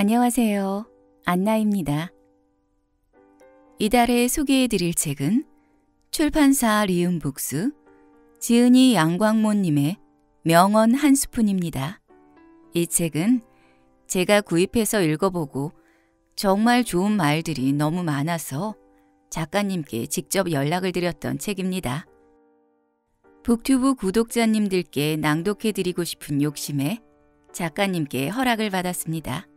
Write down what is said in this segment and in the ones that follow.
안녕하세요. 안나입니다. 이달에 소개해드릴 책은 출판사 리움북스 지은이 양광모님의 명언 한 스푼입니다. 이 책은 제가 구입해서 읽어보고 정말 좋은 말들이 너무 많아서 작가님께 직접 연락을 드렸던 책입니다. 북튜브 구독자님들께 낭독해드리고 싶은 욕심에 작가님께 허락을 받았습니다.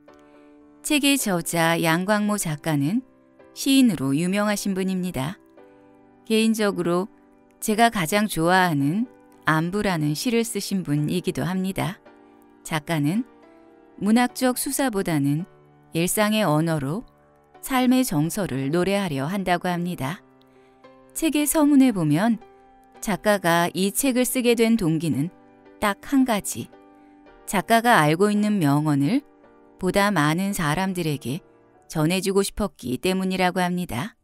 책의 저자 양광모 작가는 시인으로 유명하신 분입니다. 개인적으로 제가 가장 좋아하는 안부라는 시를 쓰신 분이기도 합니다. 작가는 문학적 수사보다는 일상의 언어로 삶의 정서를 노래하려 한다고 합니다. 책의 서문에 보면 작가가 이 책을 쓰게 된 동기는 딱 한 가지. 작가가 알고 있는 명언을 보다 많은 사람들에게 전해주고 싶었기 때문이라고 합니다.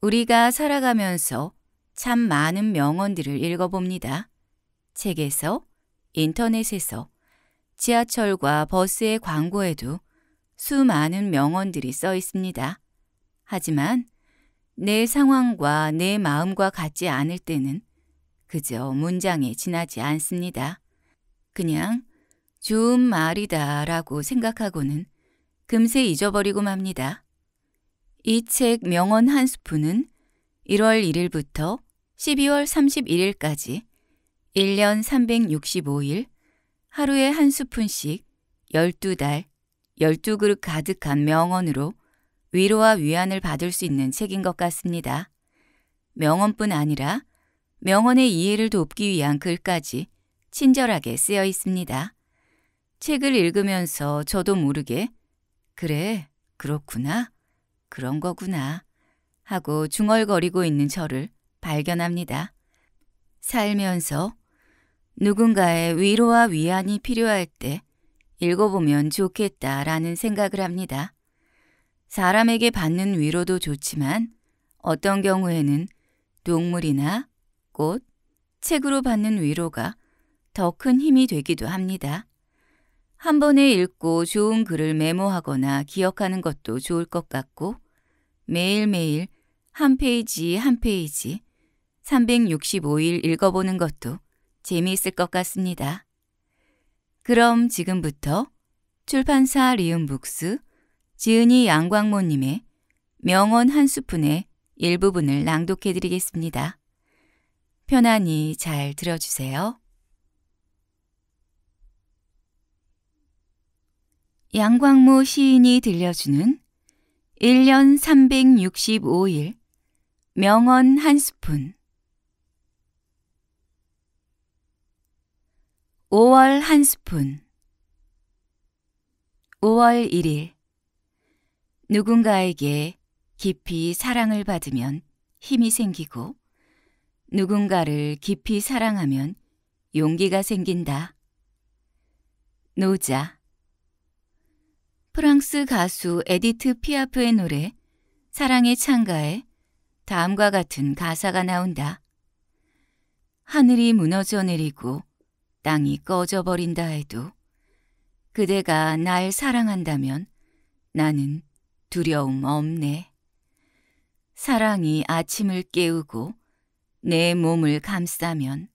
우리가 살아가면서 참 많은 명언들을 읽어봅니다. 책에서, 인터넷에서, 지하철과 버스의 광고에도 수많은 명언들이 써 있습니다. 하지만 내 상황과 내 마음과 같지 않을 때는 그저 문장에 지나지 않습니다. 그냥 좋은 말이다라고 생각하고는 금세 잊어버리고 맙니다. 이 책 명언 한 스푼은 1월 1일부터 12월 31일까지 1년 365일 하루에 한 스푼씩 12달 12그릇 가득한 명언으로 위로와 위안을 받을 수 있는 책인 것 같습니다. 명언뿐 아니라 명언의 이해를 돕기 위한 글까지 친절하게 쓰여 있습니다. 책을 읽으면서 저도 모르게 그래, 그렇구나, 그런 거구나 하고 중얼거리고 있는 저를 발견합니다. 살면서 누군가의 위로와 위안이 필요할 때 읽어보면 좋겠다라는 생각을 합니다. 사람에게 받는 위로도 좋지만 어떤 경우에는 동물이나 꽃, 책으로 받는 위로가 더 큰 힘이 되기도 합니다. 한 번에 읽고 좋은 글을 메모하거나 기억하는 것도 좋을 것 같고 매일매일 한 페이지 한 페이지 365일 읽어보는 것도 재미있을 것 같습니다. 그럼 지금부터 출판사 리움북스 지은이 양광모님의 명언 한 스푼의 일부분을 낭독해 드리겠습니다. 편안히 잘 들어주세요. 양광모 시인이 들려주는 1년 365일 명언 한 스푼 5월 한 스푼 5월 1일 누군가에게 깊이 사랑을 받으면 힘이 생기고 누군가를 깊이 사랑하면 용기가 생긴다. 노자 프랑스 가수 에디트 피아프의 노래 사랑의 창가에 다음과 같은 가사가 나온다. 하늘이 무너져 내리고 땅이 꺼져버린다 해도 그대가 날 사랑한다면 나는 두려움 없네. 사랑이 아침을 깨우고 내 몸을 감싸면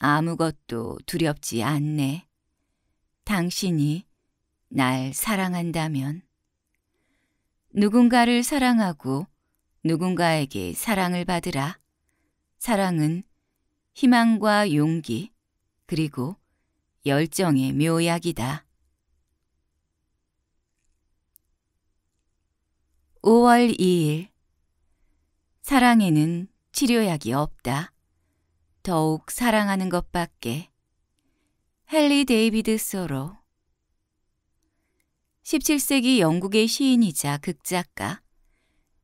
아무것도 두렵지 않네. 당신이 날 사랑한다면 누군가를 사랑하고 누군가에게 사랑을 받으라. 사랑은 희망과 용기 그리고 열정의 묘약이다. 5월 2일 사랑에는 치료약이 없다. 더욱 사랑하는 것밖에. 헨리 데이비드 소로 17세기 영국의 시인이자 극작가,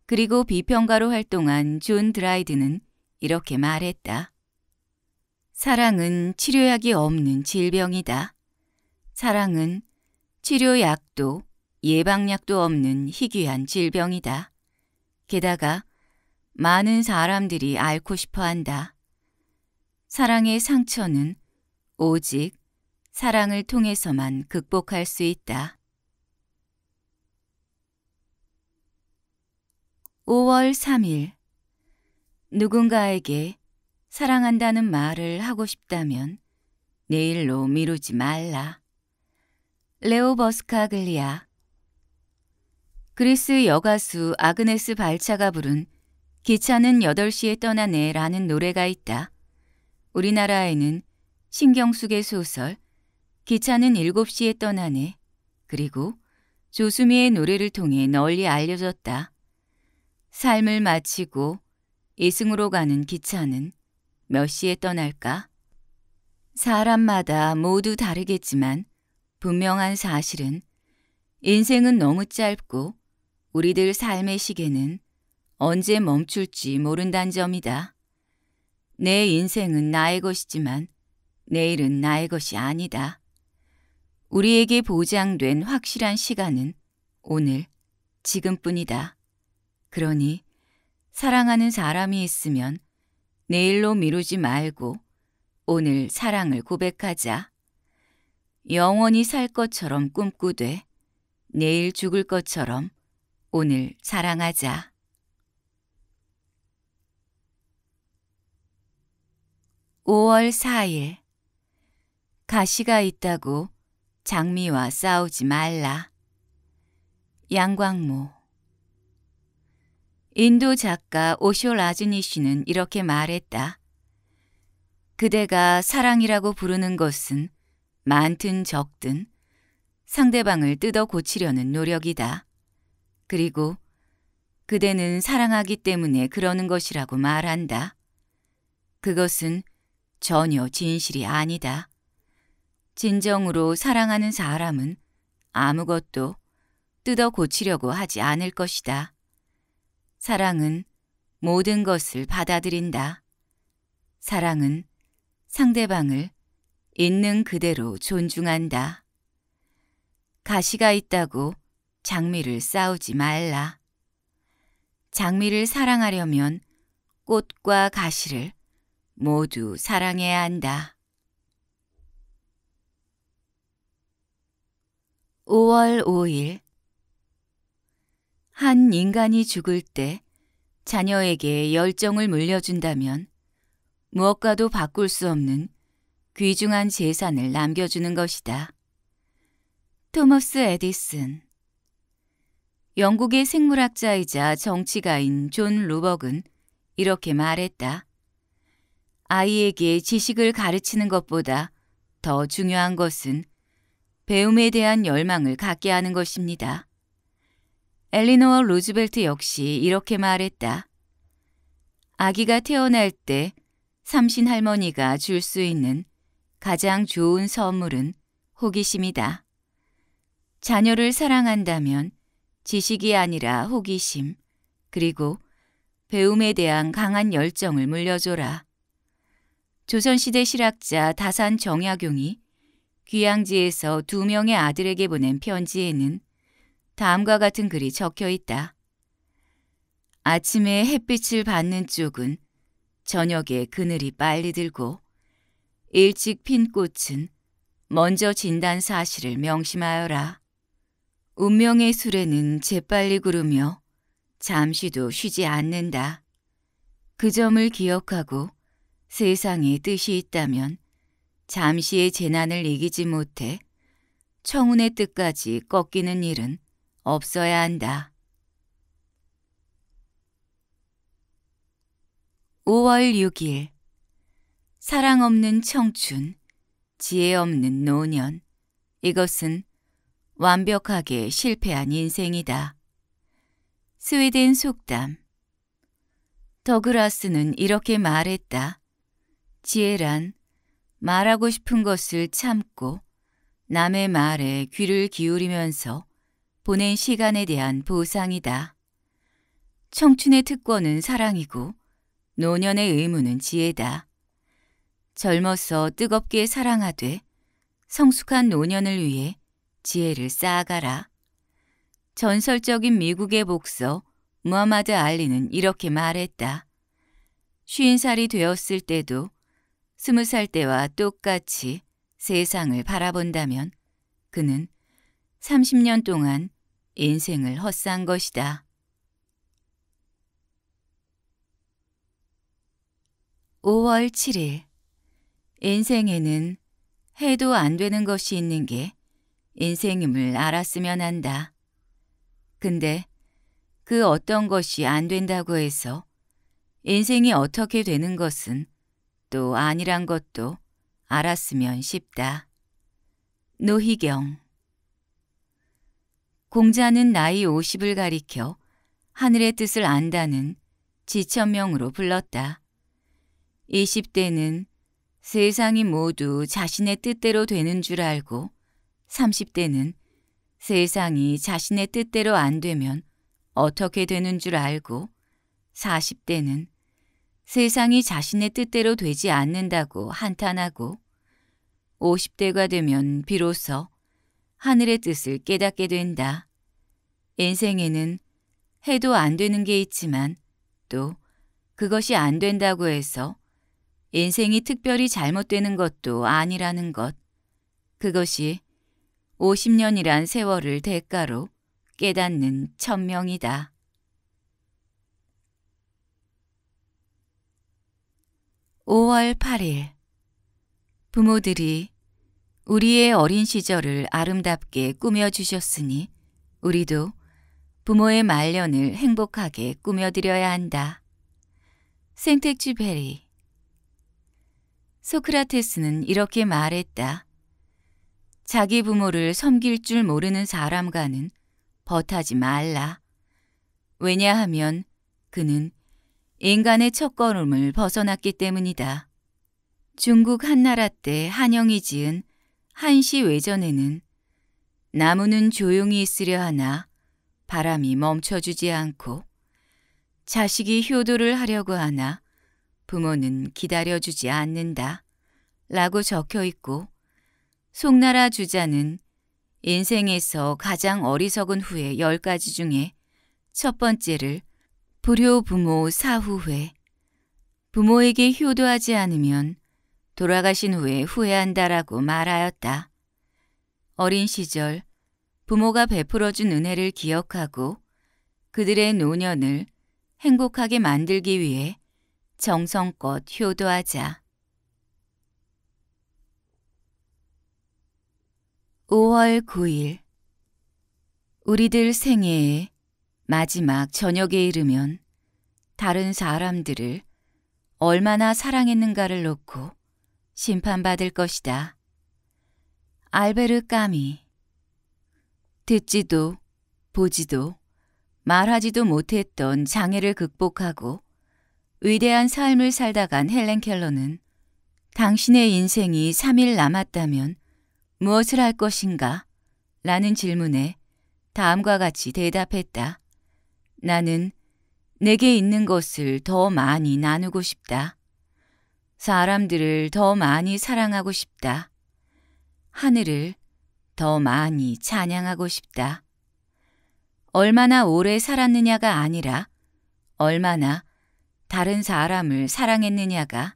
그리고 비평가로 활동한 존 드라이드는 이렇게 말했다. 사랑은 치료약이 없는 질병이다. 사랑은 치료약도 예방약도 없는 희귀한 질병이다. 게다가 많은 사람들이 앓고 싶어 한다. 사랑의 상처는 오직 사랑을 통해서만 극복할 수 있다. 5월 3일 누군가에게 사랑한다는 말을 하고 싶다면 내일로 미루지 말라. 레오 버스카글리아 그리스 여가수 아그네스 발차가 부른 기차는 8시에 떠나네 라는 노래가 있다. 우리나라에는 신경숙의 소설 기차는 7시에 떠나네 그리고 조수미의 노래를 통해 널리 알려졌다. 삶을 마치고 이승으로 가는 기차는 몇 시에 떠날까? 사람마다 모두 다르겠지만 분명한 사실은 인생은 너무 짧고 우리들 삶의 시계는 언제 멈출지 모른단 점이다. 내 인생은 나의 것이지만 내일은 나의 것이 아니다. 우리에게 보장된 확실한 시간은 오늘, 지금뿐이다. 그러니 사랑하는 사람이 있으면 내일로 미루지 말고 오늘 사랑을 고백하자. 영원히 살 것처럼 꿈꾸되 내일 죽을 것처럼 오늘 사랑하자. 5월4일 가시가 있다고 장미와 싸우지 말라. 양광모 인도 작가 오쇼 라즈니 씨는 이렇게 말했다. 그대가 사랑이라고 부르는 것은 많든 적든 상대방을 뜯어 고치려는 노력이다. 그리고 그대는 사랑하기 때문에 그러는 것이라고 말한다. 그것은 전혀 진실이 아니다. 진정으로 사랑하는 사람은 아무것도 뜯어 고치려고 하지 않을 것이다. 사랑은 모든 것을 받아들인다. 사랑은 상대방을 있는 그대로 존중한다. 가시가 있다고 장미를 싸우지 말라. 장미를 사랑하려면 꽃과 가시를 모두 사랑해야 한다. 5월 5일 한 인간이 죽을 때 자녀에게 열정을 물려준다면 무엇과도 바꿀 수 없는 귀중한 재산을 남겨주는 것이다. 토머스 에디슨 영국의 생물학자이자 정치가인 존 루벅은 이렇게 말했다. 아이에게 지식을 가르치는 것보다 더 중요한 것은 배움에 대한 열망을 갖게 하는 것입니다. 엘리노어 로즈벨트 역시 이렇게 말했다. 아기가 태어날 때 삼신 할머니가 줄 수 있는 가장 좋은 선물은 호기심이다. 자녀를 사랑한다면 지식이 아니라 호기심, 그리고 배움에 대한 강한 열정을 물려줘라. 조선시대 실학자 다산 정약용이 귀양지에서 두 명의 아들에게 보낸 편지에는 다음과 같은 글이 적혀 있다. 아침에 햇빛을 받는 쪽은 저녁에 그늘이 빨리 들고 일찍 핀 꽃은 먼저 진단 사실을 명심하여라. 운명의 수레는 재빨리 구르며 잠시도 쉬지 않는다. 그 점을 기억하고 세상에 뜻이 있다면 잠시의 재난을 이기지 못해 청운의 뜻까지 꺾이는 일은 없어야 한다. 5월 6일 사랑 없는 청춘, 지혜 없는 노년 이것은 완벽하게 실패한 인생이다. 스웨덴 속담 더그라스는 이렇게 말했다. 지혜란 말하고 싶은 것을 참고 남의 말에 귀를 기울이면서 보낸 시간에 대한 보상이다. 청춘의 특권은 사랑이고 노년의 의무는 지혜다. 젊어서 뜨겁게 사랑하되 성숙한 노년을 위해 지혜를 쌓아가라. 전설적인 미국의 복서 무하마드 알리는 이렇게 말했다. 쉰 살이 되었을 때도 스무 살 때와 똑같이 세상을 바라본다면 그는 30년 동안 인생을 헛산 것이다. 5월7일 인생에는 해도 안 되는 것이 있는 게 인생임을 알았으면 한다. 근데 그 어떤 것이 안 된다고 해서 인생이 어떻게 되는 것은 또 아니란 것도 알았으면 싶다. 노희경 공자는 나이 50을 가리켜 하늘의 뜻을 안다는 지천명으로 불렀다. 20대는 세상이 모두 자신의 뜻대로 되는 줄 알고 30대는 세상이 자신의 뜻대로 안 되면 어떻게 되는 줄 알고 40대는 세상이 자신의 뜻대로 되지 않는다고 한탄하고 50대가 되면 비로소 하늘의 뜻을 깨닫게 된다. 인생에는 해도 안 되는 게 있지만 또 그것이 안 된다고 해서 인생이 특별히 잘못되는 것도 아니라는 것. 그것이 50년이란 세월을 대가로 깨닫는 천명이다. (5월 8일) 부모들이 우리의 어린 시절을 아름답게 꾸며주셨으니 우리도 부모의 말년을 행복하게 꾸며드려야 한다. 생텍쥐 베리 소크라테스는 이렇게 말했다. 자기 부모를 섬길 줄 모르는 사람과는 버타지 말라. 왜냐하면 그는 인간의 첫걸음을 벗어났기 때문이다. 중국 한나라 때 한영이 지은 한시 외전에는 나무는 조용히 있으려 하나 바람이 멈춰주지 않고 자식이 효도를 하려고 하나 부모는 기다려주지 않는다 라고 적혀 있고 송나라 주자는 인생에서 가장 어리석은 후에 열가지 중에 첫 번째를 불효 부모 사후회 부모에게 효도하지 않으면 돌아가신 후에 후회한다라고 말하였다. 어린 시절 부모가 베풀어준 은혜를 기억하고 그들의 노년을 행복하게 만들기 위해 정성껏 효도하자. 5월 9일 우리들 생애의 마지막 저녁에 이르면 다른 사람들을 얼마나 사랑했는가를 놓고 심판받을 것이다. 알베르 까미 듣지도 보지도 말하지도 못했던 장애를 극복하고 위대한 삶을 살다간 헬렌 켈러는 당신의 인생이 3일 남았다면 무엇을 할 것인가? 라는 질문에 다음과 같이 대답했다. 나는 내게 있는 것을 더 많이 나누고 싶다. 사람들을 더 많이 사랑하고 싶다. 하늘을 더 많이 찬양하고 싶다. 얼마나 오래 살았느냐가 아니라 얼마나 다른 사람을 사랑했느냐가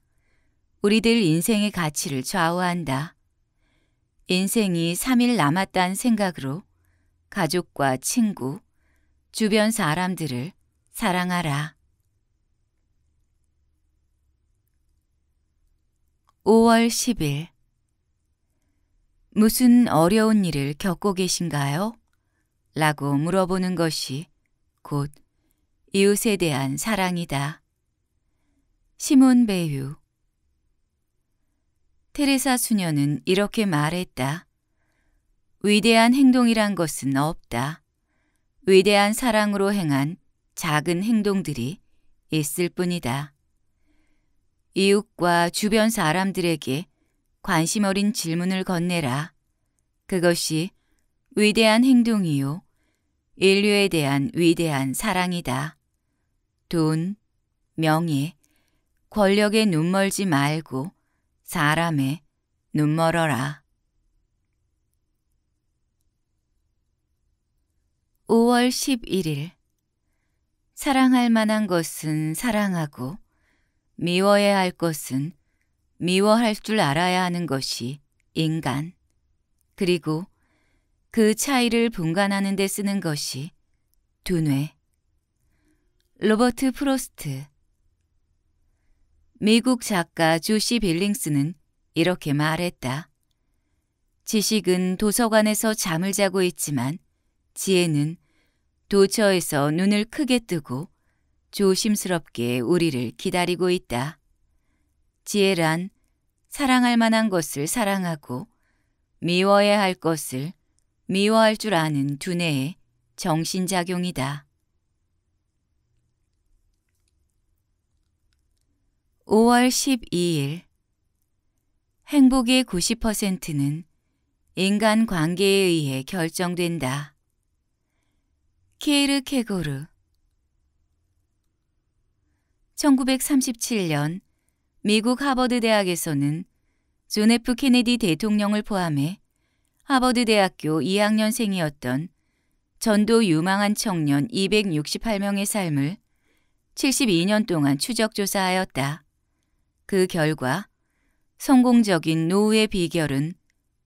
우리들 인생의 가치를 좌우한다. 인생이 3일 남았다는 생각으로 가족과 친구, 주변 사람들을 사랑하라. 5월 10일 무슨 어려운 일을 겪고 계신가요? 라고 물어보는 것이 곧 이웃에 대한 사랑이다. 시몬 배유 테레사 수녀는 이렇게 말했다. 위대한 행동이란 것은 없다. 위대한 사랑으로 행한 작은 행동들이 있을 뿐이다. 이웃과 주변 사람들에게 관심 어린 질문을 건네라. 그것이 위대한 행동이요. 인류에 대한 위대한 사랑이다. 돈, 명예, 권력에 눈멀지 말고 사람에 눈멀어라. 5월 11일 사랑할 만한 것은 사랑하고 미워해야 할 것은 미워할 줄 알아야 하는 것이 인간, 그리고 그 차이를 분간하는 데 쓰는 것이 두뇌. 로버트 프로스트 미국 작가 조시 빌링스는 이렇게 말했다. 지식은 도서관에서 잠을 자고 있지만 지혜는 도처에서 눈을 크게 뜨고 조심스럽게 우리를 기다리고 있다. 지혜란 사랑할 만한 것을 사랑하고 미워해야 할 것을 미워할 줄 아는 두뇌의 정신작용이다. 5월 12일 행복의 90%는 인간 관계에 의해 결정된다. 케르 케고르 1937년 미국 하버드 대학에서는 존 F 케네디 대통령을 포함해 하버드 대학교 2학년생이었던 전도 유망한 청년 268명의 삶을 72년 동안 추적조사하였다. 그 결과 성공적인 노후의 비결은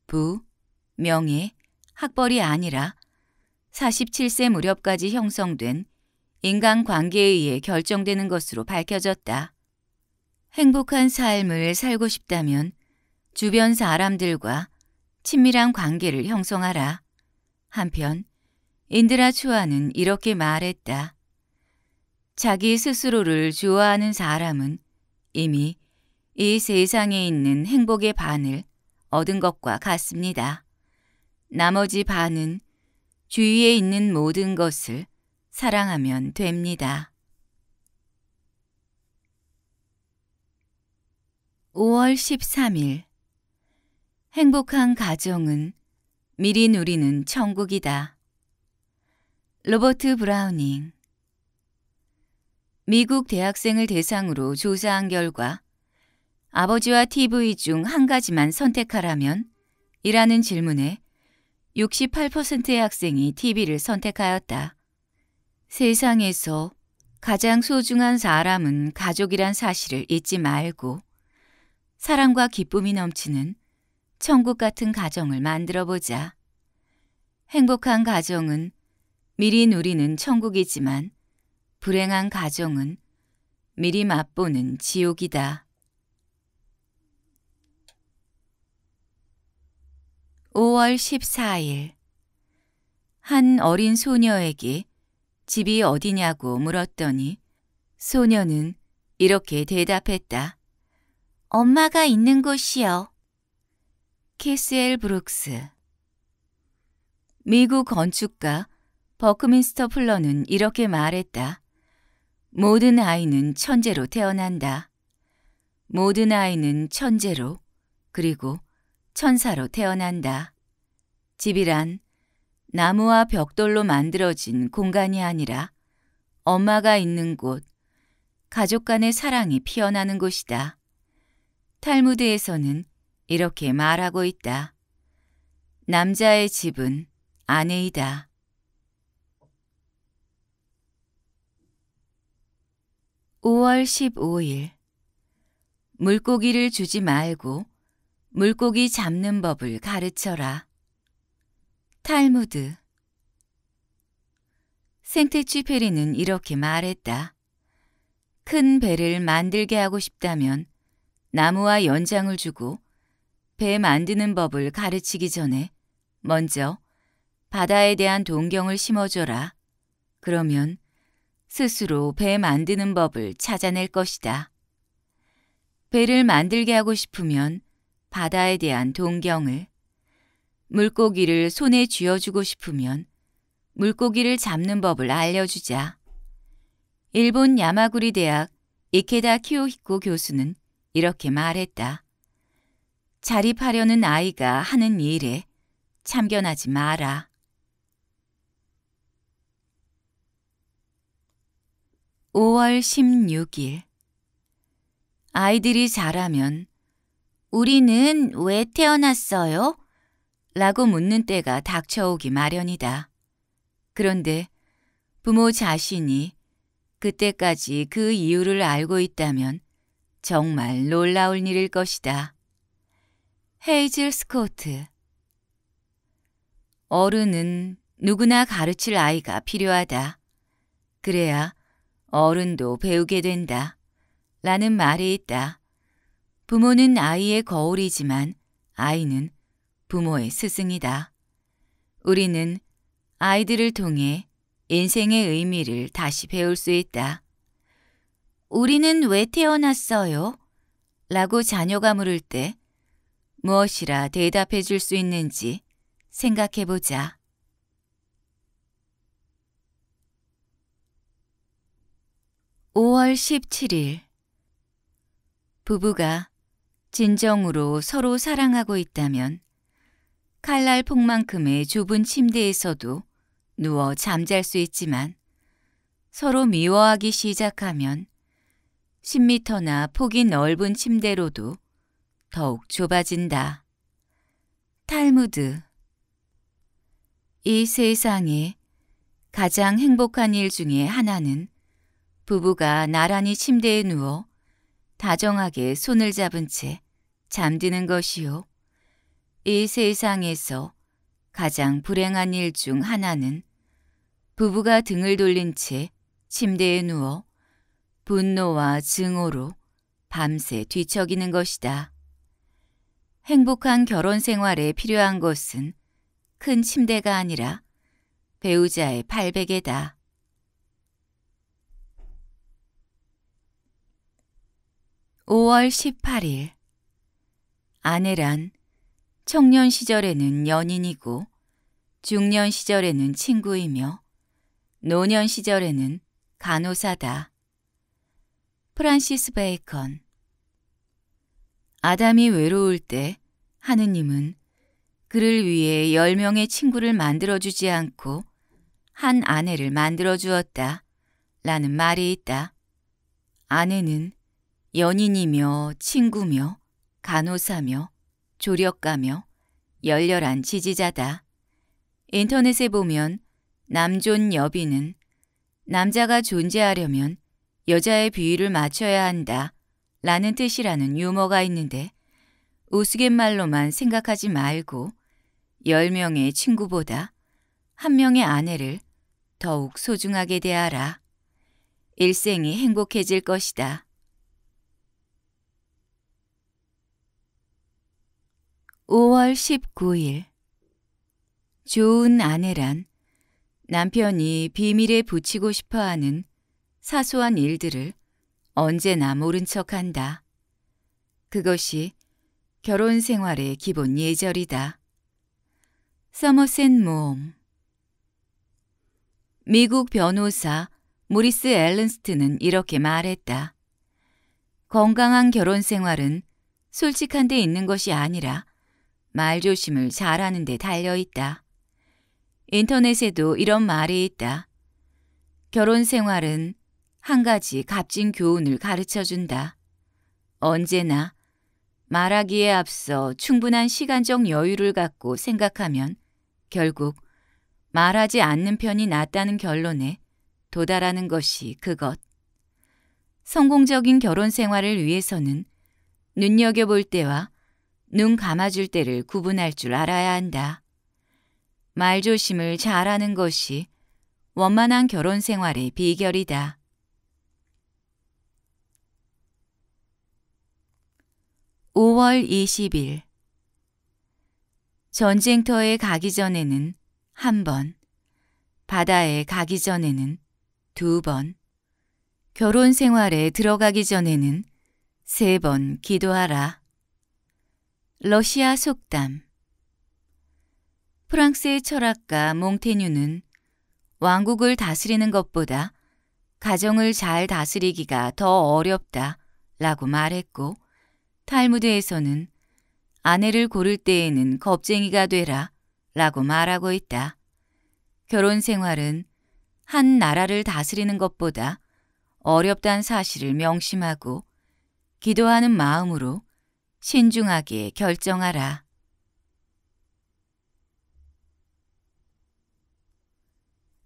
부, 명예, 학벌이 아니라 47세 무렵까지 형성된 인간 관계에 의해 결정되는 것으로 밝혀졌다. 행복한 삶을 살고 싶다면 주변 사람들과 친밀한 관계를 형성하라. 한편 인드라 추아는 이렇게 말했다. 자기 스스로를 좋아하는 사람은 이미 이 세상에 있는 행복의 반을 얻은 것과 같습니다. 나머지 반은 주위에 있는 모든 것을 사랑하면 됩니다. 5월 13일 행복한 가정은 미리 누리는 천국이다. 로버트 브라우닝 미국 대학생을 대상으로 조사한 결과 아버지와 TV 중 한 가지만 선택하라면 이라는 질문에 68%의 학생이 TV를 선택하였다. 세상에서 가장 소중한 사람은 가족이란 사실을 잊지 말고 사랑과 기쁨이 넘치는 천국 같은 가정을 만들어 보자. 행복한 가정은 미리 누리는 천국이지만 불행한 가정은 미리 맛보는 지옥이다. 5월 14일 한 어린 소녀에게 집이 어디냐고 물었더니 소녀는 이렇게 대답했다. 엄마가 있는 곳이요. 캐스엘 브룩스 미국 건축가 버크민스터 플러는 이렇게 말했다. 모든 아이는 천재로 태어난다. 모든 아이는 천재로 그리고 천사로 태어난다. 집이란 나무와 벽돌로 만들어진 공간이 아니라 엄마가 있는 곳, 가족 간의 사랑이 피어나는 곳이다. 탈무드에서는 이렇게 말하고 있다. 남자의 집은 아내이다. 5월1 5일 물고기를 주지 말고 물고기 잡는 법을 가르쳐라. 탈무드 생테치 페리는 이렇게 말했다. 큰 배를 만들게 하고 싶다면 나무와 연장을 주고 배 만드는 법을 가르치기 전에 먼저 바다에 대한 동경을 심어줘라. 그러면 스스로 배 만드는 법을 찾아낼 것이다. 배를 만들게 하고 싶으면 바다에 대한 동경을 물고기를 손에 쥐어주고 싶으면 물고기를 잡는 법을 알려주자. 일본 야마구리 대학 이케다 키오히코 교수는 이렇게 말했다. 자립하려는 아이가 하는 일에 참견하지 마라. 5월1 6일 아이들이 자라면 우리는 왜 태어났어요? 라고 묻는 때가 닥쳐오기 마련이다. 그런데 부모 자신이 그때까지 그 이유를 알고 있다면 정말 놀라울 일일 것이다. 헤이즐 스코트 어른은 누구나 가르칠 아이가 필요하다. 그래야 어른도 배우게 된다. 라는 말이 있다. 부모는 아이의 거울이지만 아이는 부모의 스승이다. 우리는 아이들을 통해 인생의 의미를 다시 배울 수 있다. 우리는 왜 태어났어요? 라고 자녀가 물을 때 무엇이라 대답해 줄 수 있는지 생각해 보자. 5월1 7일 부부가 진정으로 서로 사랑하고 있다면 칼날 폭만큼의 좁은 침대에서도 누워 잠잘 수 있지만 서로 미워하기 시작하면 10미터나 폭이 넓은 침대로도 더욱 좁아진다. 탈무드 이 세상에 가장 행복한 일 중에 하나는 부부가 나란히 침대에 누워 다정하게 손을 잡은 채 잠드는 것이요. 이 세상에서 가장 불행한 일 중 하나는 부부가 등을 돌린 채 침대에 누워 분노와 증오로 밤새 뒤척이는 것이다. 행복한 결혼 생활에 필요한 것은 큰 침대가 아니라 배우자의 팔베개다. (5월 18일) 아내란 청년 시절에는 연인이고 중년 시절에는 친구이며 노년 시절에는 간호사다. 프란시스 베이컨 아담이 외로울 때 하느님은 그를 위해 열 명의 친구를 만들어주지 않고 한 아내를 만들어주었다. 라는 말이 있다. 아내는 연인이며 친구며 간호사며 조력가며 열렬한 지지자다. 인터넷에 보면 남존 여비는 남자가 존재하려면 여자의 비위를 맞춰야 한다 라는 뜻이라는 유머가 있는데 우스갯말로만 생각하지 말고 열명의 친구보다 한 명의 아내를 더욱 소중하게 대하라. 일생이 행복해질 것이다. 5월 19일 좋은 아내란 남편이 비밀에 붙이고 싶어 하는 사소한 일들을 언제나 모른 척 한다. 그것이 결혼 생활의 기본 예절이다. 서머센 모험 미국 변호사 모리스 앨런스트는 이렇게 말했다. 건강한 결혼 생활은 솔직한 데 있는 것이 아니라 말조심을 잘하는 데 달려있다. 인터넷에도 이런 말이 있다. 결혼 생활은 한 가지 값진 교훈을 가르쳐준다. 언제나 말하기에 앞서 충분한 시간적 여유를 갖고 생각하면 결국 말하지 않는 편이 낫다는 결론에 도달하는 것이 그것. 성공적인 결혼 생활을 위해서는 눈여겨볼 때와 눈 감아줄 때를 구분할 줄 알아야 한다. 말조심을 잘하는 것이 원만한 결혼 생활의 비결이다. 5월2 0일 전쟁터에 가기 전에는 한 번, 바다에 가기 전에는 두 번, 결혼 생활에 들어가기 전에는 세 번 기도하라. 러시아 속담 프랑스의 철학가 몽테뉴는 왕국을 다스리는 것보다 가정을 잘 다스리기가 더 어렵다 라고 말했고 탈무드에서는 아내를 고를 때에는 겁쟁이가 되라 라고 말하고 있다. 결혼 생활은 한 나라를 다스리는 것보다 어렵단 사실을 명심하고 기도하는 마음으로 신중하게 결정하라.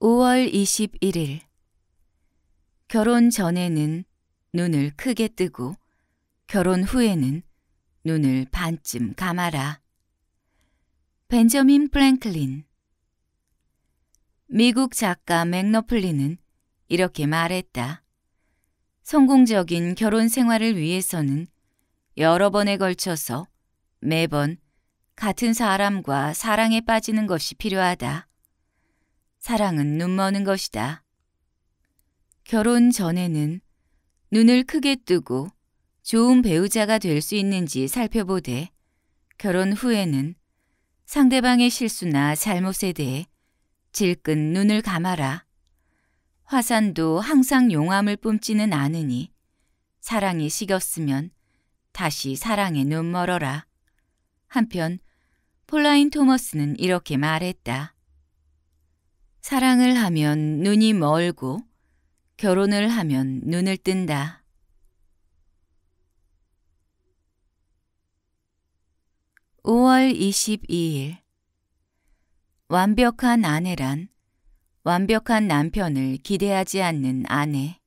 5월2 1일 결혼 전에는 눈을 크게 뜨고 결혼 후에는 눈을 반쯤 감아라. 벤저민 프랭클린 미국 작가 맥너플리는 이렇게 말했다. 성공적인 결혼 생활을 위해서는 여러 번에 걸쳐서 매번 같은 사람과 사랑에 빠지는 것이 필요하다. 사랑은 눈머는 것이다. 결혼 전에는 눈을 크게 뜨고 좋은 배우자가 될 수 있는지 살펴보되 결혼 후에는 상대방의 실수나 잘못에 대해 질끈 눈을 감아라. 화산도 항상 용암을 뿜지는 않으니 사랑이 식었으면 다시 사랑에 눈멀어라. 한편 폴라인 토머스는 이렇게 말했다. 사랑을 하면 눈이 멀고 결혼을 하면 눈을 뜬다. (5월 22일) 완벽한 아내란 완벽한 남편을 기대하지 않는 아내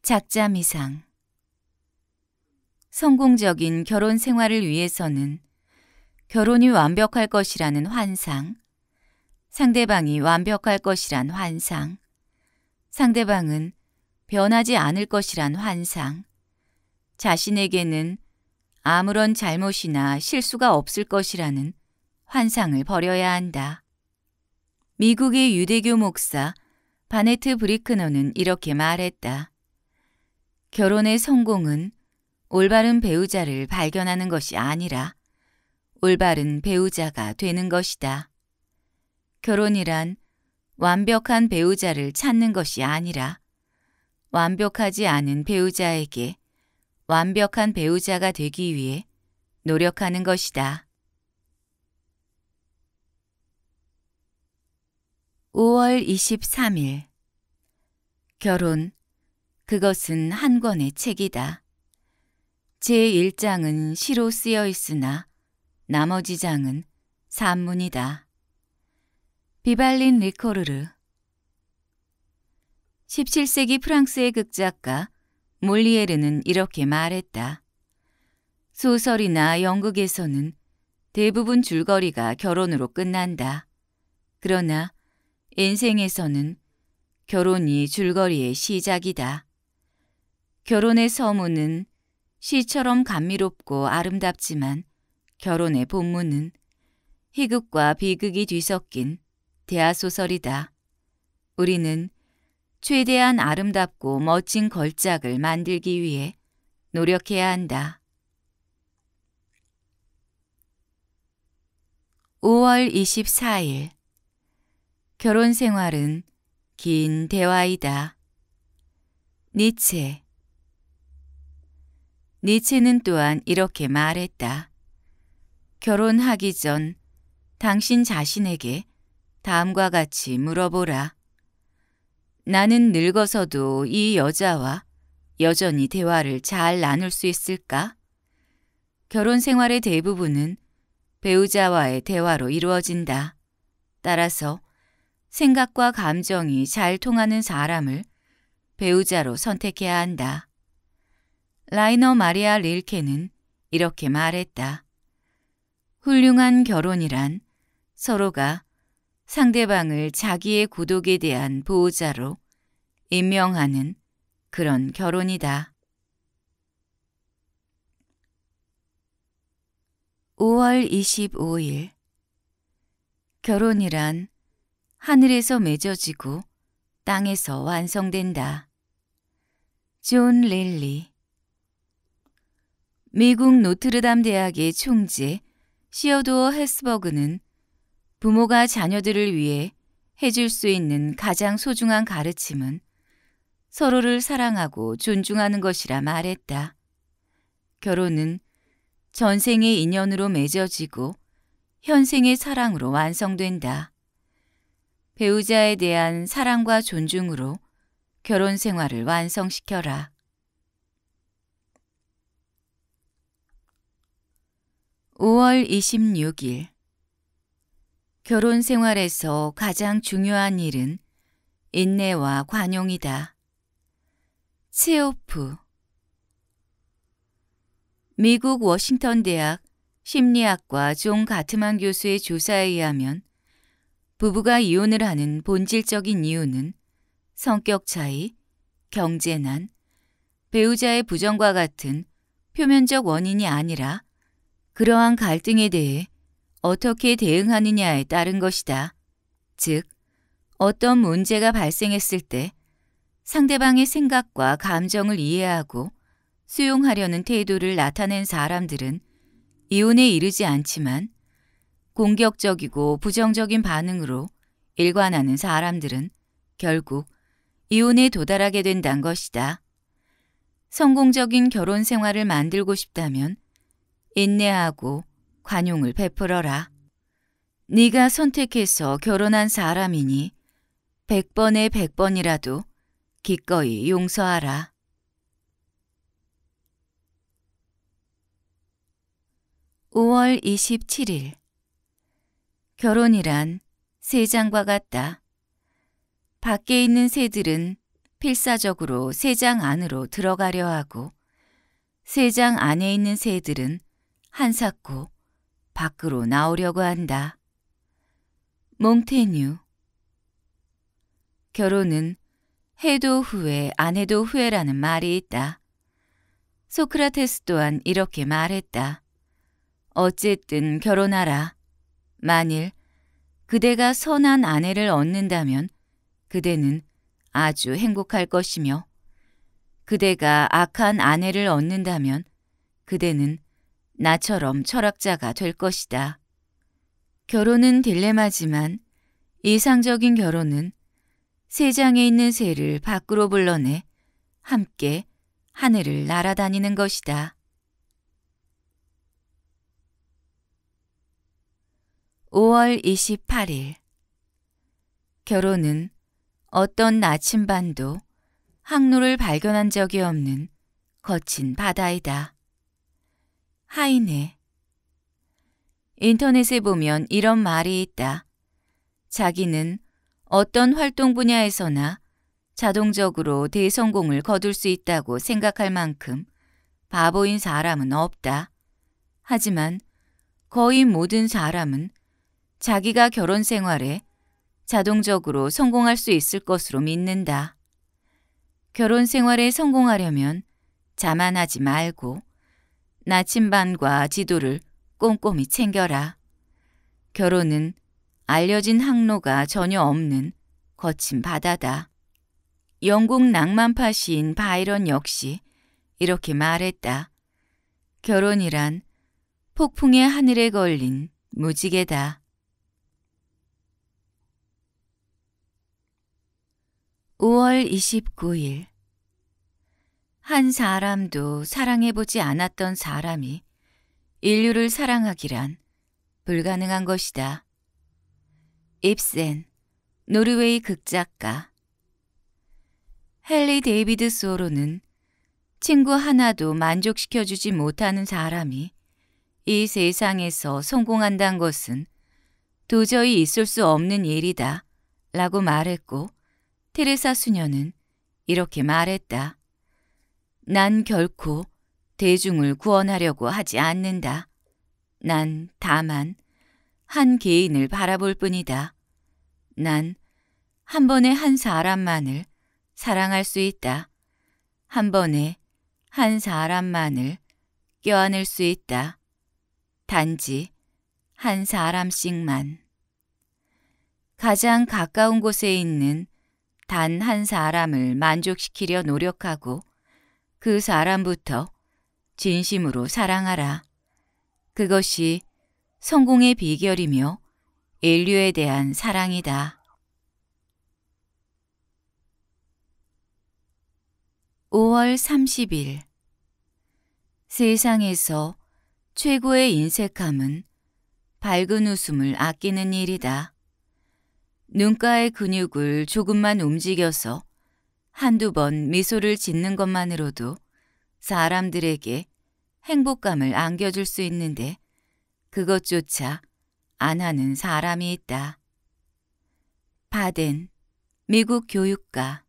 작자 미상 성공적인 결혼 생활을 위해서는 결혼이 완벽할 것이라는 환상, 상대방이 완벽할 것이란 환상, 상대방은 변하지 않을 것이란 환상, 자신에게는 아무런 잘못이나 실수가 없을 것이라는 환상을 버려야 한다. 미국의 유대교 목사 바네트 브리크너는 이렇게 말했다. 결혼의 성공은 올바른 배우자를 발견하는 것이 아니라 올바른 배우자가 되는 것이다. 결혼이란 완벽한 배우자를 찾는 것이 아니라 완벽하지 않은 배우자에게 완벽한 배우자가 되기 위해 노력하는 것이다. 5월 23일 결혼 그것은 한 권의 책이다. 제1장은 시로 쓰여 있으나 나머지 장은 산문이다. 비발린 리코르르 17세기 프랑스의 극작가 몰리에르는 이렇게 말했다. 소설이나 연극에서는 대부분 줄거리가 결혼으로 끝난다. 그러나 인생에서는 결혼이 줄거리의 시작이다. 결혼의 서문은 시처럼 감미롭고 아름답지만 결혼의 본문은 희극과 비극이 뒤섞인 대하소설이다. 우리는 최대한 아름답고 멋진 걸작을 만들기 위해 노력해야 한다. 5월 24일 결혼 생활은 긴 대화이다. 니체 니체는 또한 이렇게 말했다. 결혼하기 전 당신 자신에게 다음과 같이 물어보라. 나는 늙어서도 이 여자와 여전히 대화를 잘 나눌 수 있을까? 결혼 생활의 대부분은 배우자와의 대화로 이루어진다. 따라서 생각과 감정이 잘 통하는 사람을 배우자로 선택해야 한다. 라이너 마리아 릴케는 이렇게 말했다. 훌륭한 결혼이란 서로가 상대방을 자기의 고독에 대한 보호자로 임명하는 그런 결혼이다. 5월 25일 결혼이란 하늘에서 맺어지고 땅에서 완성된다. 존 릴리 미국 노트르담 대학의 총재 시어도어 헬스버그는 부모가 자녀들을 위해 해줄 수 있는 가장 소중한 가르침은 서로를 사랑하고 존중하는 것이라 말했다. 결혼은 전생의 인연으로 맺어지고 현생의 사랑으로 완성된다. 배우자에 대한 사랑과 존중으로 결혼 생활을 완성시켜라. 5월 26일 결혼 생활에서 가장 중요한 일은 인내와 관용이다. 체오프 미국 워싱턴 대학 심리학과 존 가트만 교수의 조사에 의하면 부부가 이혼을 하는 본질적인 이유는 성격 차이, 경제난, 배우자의 부정과 같은 표면적 원인이 아니라 그러한 갈등에 대해 어떻게 대응하느냐에 따른 것이다. 즉, 어떤 문제가 발생했을 때 상대방의 생각과 감정을 이해하고 수용하려는 태도를 나타낸 사람들은 이혼에 이르지 않지만 공격적이고 부정적인 반응으로 일관하는 사람들은 결국 이혼에 도달하게 된다는 것이다. 성공적인 결혼 생활을 만들고 싶다면 인내하고 관용을 베풀어라. 네가 선택해서 결혼한 사람이니 백번에백번이라도 기꺼이 용서하라. 5월2 7일 결혼이란 세장과 같다. 밖에 있는 새들은 필사적으로 세 장 안으로 들어가려 하고 세 장 안에 있는 새들은 한사코 밖으로 나오려고 한다. 몽테뉴 결혼은 해도 후회 안 해도 후회라는 말이 있다. 소크라테스 또한 이렇게 말했다. 어쨌든 결혼하라. 만일 그대가 선한 아내를 얻는다면 그대는 아주 행복할 것이며 그대가 악한 아내를 얻는다면 그대는 나처럼 철학자가 될 것이다. 결혼은 딜레마지만 이상적인 결혼은 세장에 있는 새를 밖으로 불러내 함께 하늘을 날아다니는 것이다. (5월 28일) 결혼은 어떤 나침반도 항로를 발견한 적이 없는 거친 바다이다. 하이네. 인터넷에 보면 이런 말이 있다. 자기는 어떤 활동 분야에서나 자동적으로 대성공을 거둘 수 있다고 생각할 만큼 바보인 사람은 없다. 하지만 거의 모든 사람은 자기가 결혼 생활에 자동적으로 성공할 수 있을 것으로 믿는다. 결혼 생활에 성공하려면 자만하지 말고 나침반과 지도를 꼼꼼히 챙겨라. 결혼은 알려진 항로가 전혀 없는 거친 바다다. 영국 낭만파 시인 바이런 역시 이렇게 말했다. 결혼이란 폭풍의 하늘에 걸린 무지개다. 5월 29일 한 사람도 사랑해보지 않았던 사람이 인류를 사랑하기란 불가능한 것이다. 입센, 노르웨이 극작가 헨리 데이비드 소로는 친구 하나도 만족시켜주지 못하는 사람이 이 세상에서 성공한다는 것은 도저히 있을 수 없는 일이다 라고 말했고 테레사 수녀는 이렇게 말했다. 난 결코 대중을 구원하려고 하지 않는다. 난 다만 한 개인을 바라볼 뿐이다. 난 한 번에 한 사람만을 사랑할 수 있다. 한 번에 한 사람만을 껴안을 수 있다. 단지 한 사람씩만. 가장 가까운 곳에 있는 단 한 사람을 만족시키려 노력하고 그 사람부터 진심으로 사랑하라. 그것이 성공의 비결이며 인류에 대한 사랑이다. 5월 30일 세상에서 최고의 인색함은 밝은 웃음을 아끼는 일이다. 눈가의 근육을 조금만 움직여서 한두 번 미소를 짓는 것만으로도 사람들에게 행복감을 안겨줄 수 있는데 그것조차 안 하는 사람이 있다. 바덴, 미국 교육가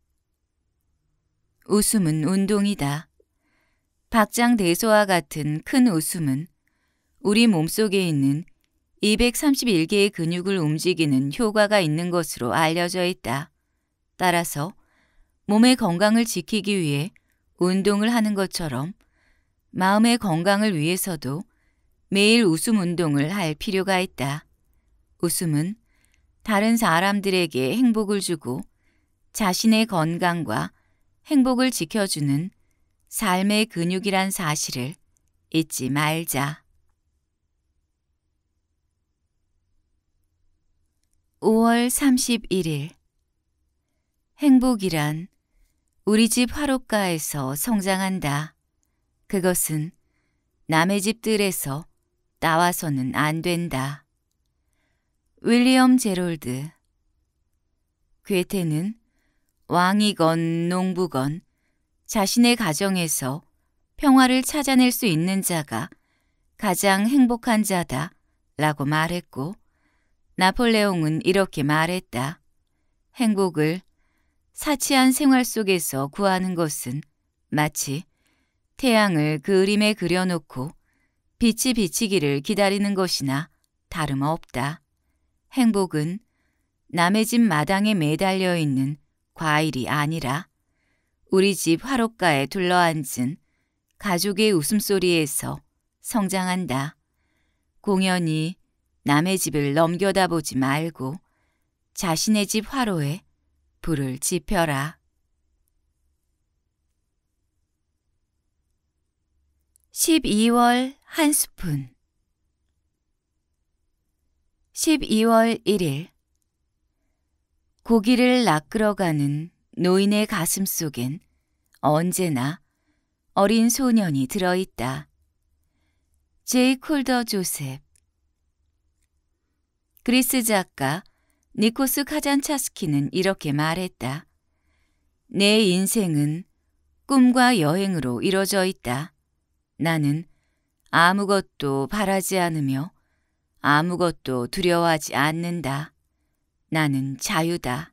웃음은 운동이다. 박장대소와 같은 큰 웃음은 우리 몸속에 있는 231개의 근육을 움직이는 효과가 있는 것으로 알려져 있다. 따라서 몸의 건강을 지키기 위해 운동을 하는 것처럼 마음의 건강을 위해서도 매일 웃음 운동을 할 필요가 있다. 웃음은 다른 사람들에게 행복을 주고 자신의 건강과 행복을 지켜주는 삶의 근육이란 사실을 잊지 말자. 5월 31일 행복이란 우리 집 화롯가에서 성장한다. 그것은 남의 집들에서 나와서는 안 된다. 윌리엄 제롤드 괴테는 왕이건 농부건 자신의 가정에서 평화를 찾아낼 수 있는 자가 가장 행복한 자다 라고 말했고 나폴레옹은 이렇게 말했다. 행복을 사치한 생활 속에서 구하는 것은 마치 태양을 그림에 그려놓고 빛이 비치기를 기다리는 것이나 다름없다. 행복은 남의 집 마당에 매달려 있는 과일이 아니라 우리 집 화롯가에 둘러앉은 가족의 웃음소리에서 성장한다. 공연히 남의 집을 넘겨다보지 말고 자신의 집 화로에 불을 지펴라. 1 2월한 스푼 12월 1일 고기를 낚으러가는 노인의 가슴 속엔 언제나 어린 소년이 들어있다. 제이 콜더 조셉 그리스 작가 니코스 카잔차스키는 이렇게 말했다. 내 인생은 꿈과 여행으로 이뤄져 있다. 나는 아무것도 바라지 않으며 아무것도 두려워하지 않는다. 나는 자유다.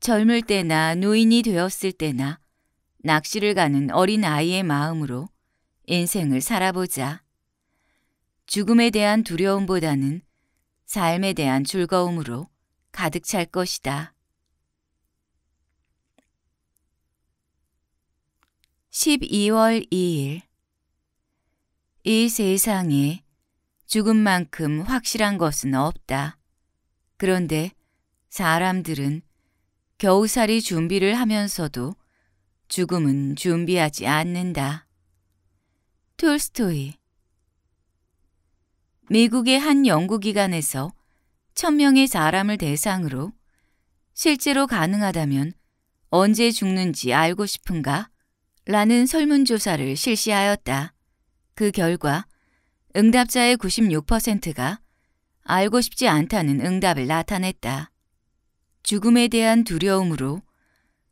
젊을 때나 노인이 되었을 때나 낚시를 가는 어린아이의 마음으로 인생을 살아보자. 죽음에 대한 두려움보다는 삶에 대한 즐거움으로 가득 찰 것이다. 12월 2일 이 세상에 죽음 만큼 확실한 것은 없다. 그런데 사람들은 겨우살이 준비를 하면서도 죽음은 준비하지 않는다. 톨스토이 미국의 한 연구기관에서 1000명의 사람을 대상으로 실제로 가능하다면 언제 죽는지 알고 싶은가? 라는 설문조사를 실시하였다. 그 결과 응답자의 96%가 알고 싶지 않다는 응답을 나타냈다. 죽음에 대한 두려움으로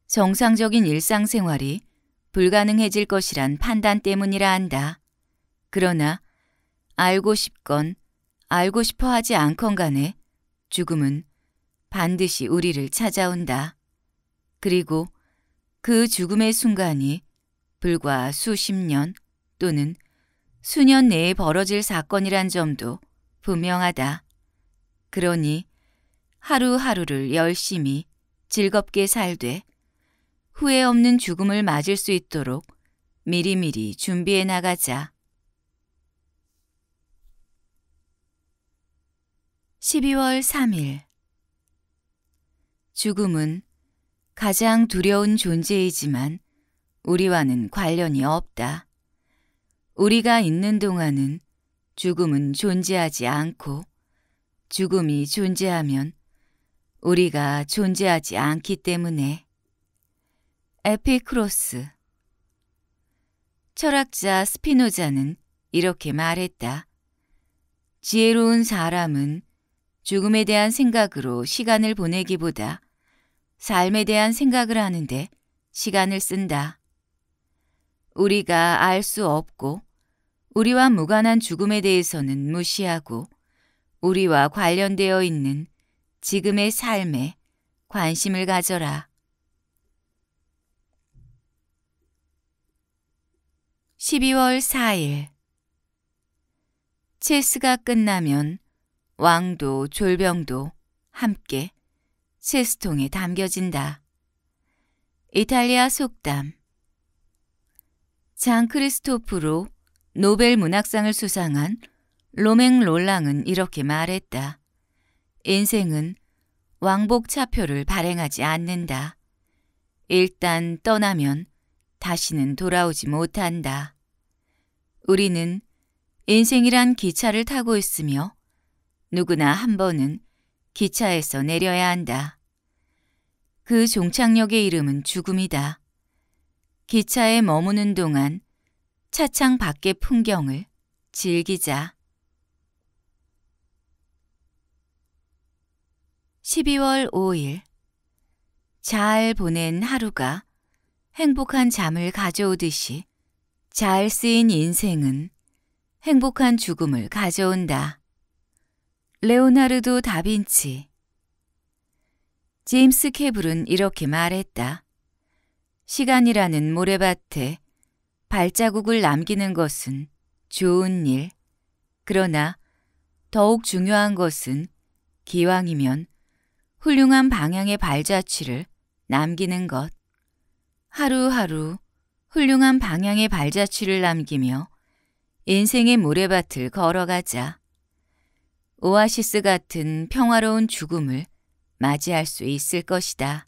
정상적인 일상생활이 불가능해질 것이란 판단 때문이라 한다. 그러나 알고 싶건 알고 싶어 하지 않건 간에 죽음은 반드시 우리를 찾아온다. 그리고 그 죽음의 순간이 불과 수십 년 또는 수년 내에 벌어질 사건이란 점도 분명하다. 그러니 하루하루를 열심히 즐겁게 살되 후회 없는 죽음을 맞을 수 있도록 미리미리 준비해 나가자. 12월 3일 죽음은 가장 두려운 존재이지만 우리와는 관련이 없다. 우리가 있는 동안은 죽음은 존재하지 않고 죽음이 존재하면 우리가 존재하지 않기 때문에 에피크로스 철학자 스피노자는 이렇게 말했다. 지혜로운 사람은 죽음에 대한 생각으로 시간을 보내기보다 삶에 대한 생각을 하는데 시간을 쓴다. 우리가 알 수 없고 우리와 무관한 죽음에 대해서는 무시하고 우리와 관련되어 있는 지금의 삶에 관심을 가져라. (12월 4일) 체스가 끝나면 왕도 졸병도 함께 체스통에 담겨진다. 이탈리아 속담 장 크리스토프로 노벨 문학상을 수상한 로맹 롤랑은 이렇게 말했다. 인생은 왕복 차표를 발행하지 않는다. 일단 떠나면 다시는 돌아오지 못한다. 우리는 인생이란 기차를 타고 있으며 누구나 한 번은 기차에서 내려야 한다. 그 종착역의 이름은 죽음이다. 기차에 머무는 동안 차창 밖의 풍경을 즐기자. 12월 5일 잘 보낸 하루가 행복한 잠을 가져오듯이 잘 쓰인 인생은 행복한 죽음을 가져온다. 레오나르도 다빈치 제임스 케블은 이렇게 말했다. 시간이라는 모래밭에 발자국을 남기는 것은 좋은 일. 그러나 더욱 중요한 것은 기왕이면 훌륭한 방향의 발자취를 남기는 것. 하루하루 훌륭한 방향의 발자취를 남기며 인생의 모래밭을 걸어가자. 오아시스 같은 평화로운 죽음을 맞이할 수 있을 것이다.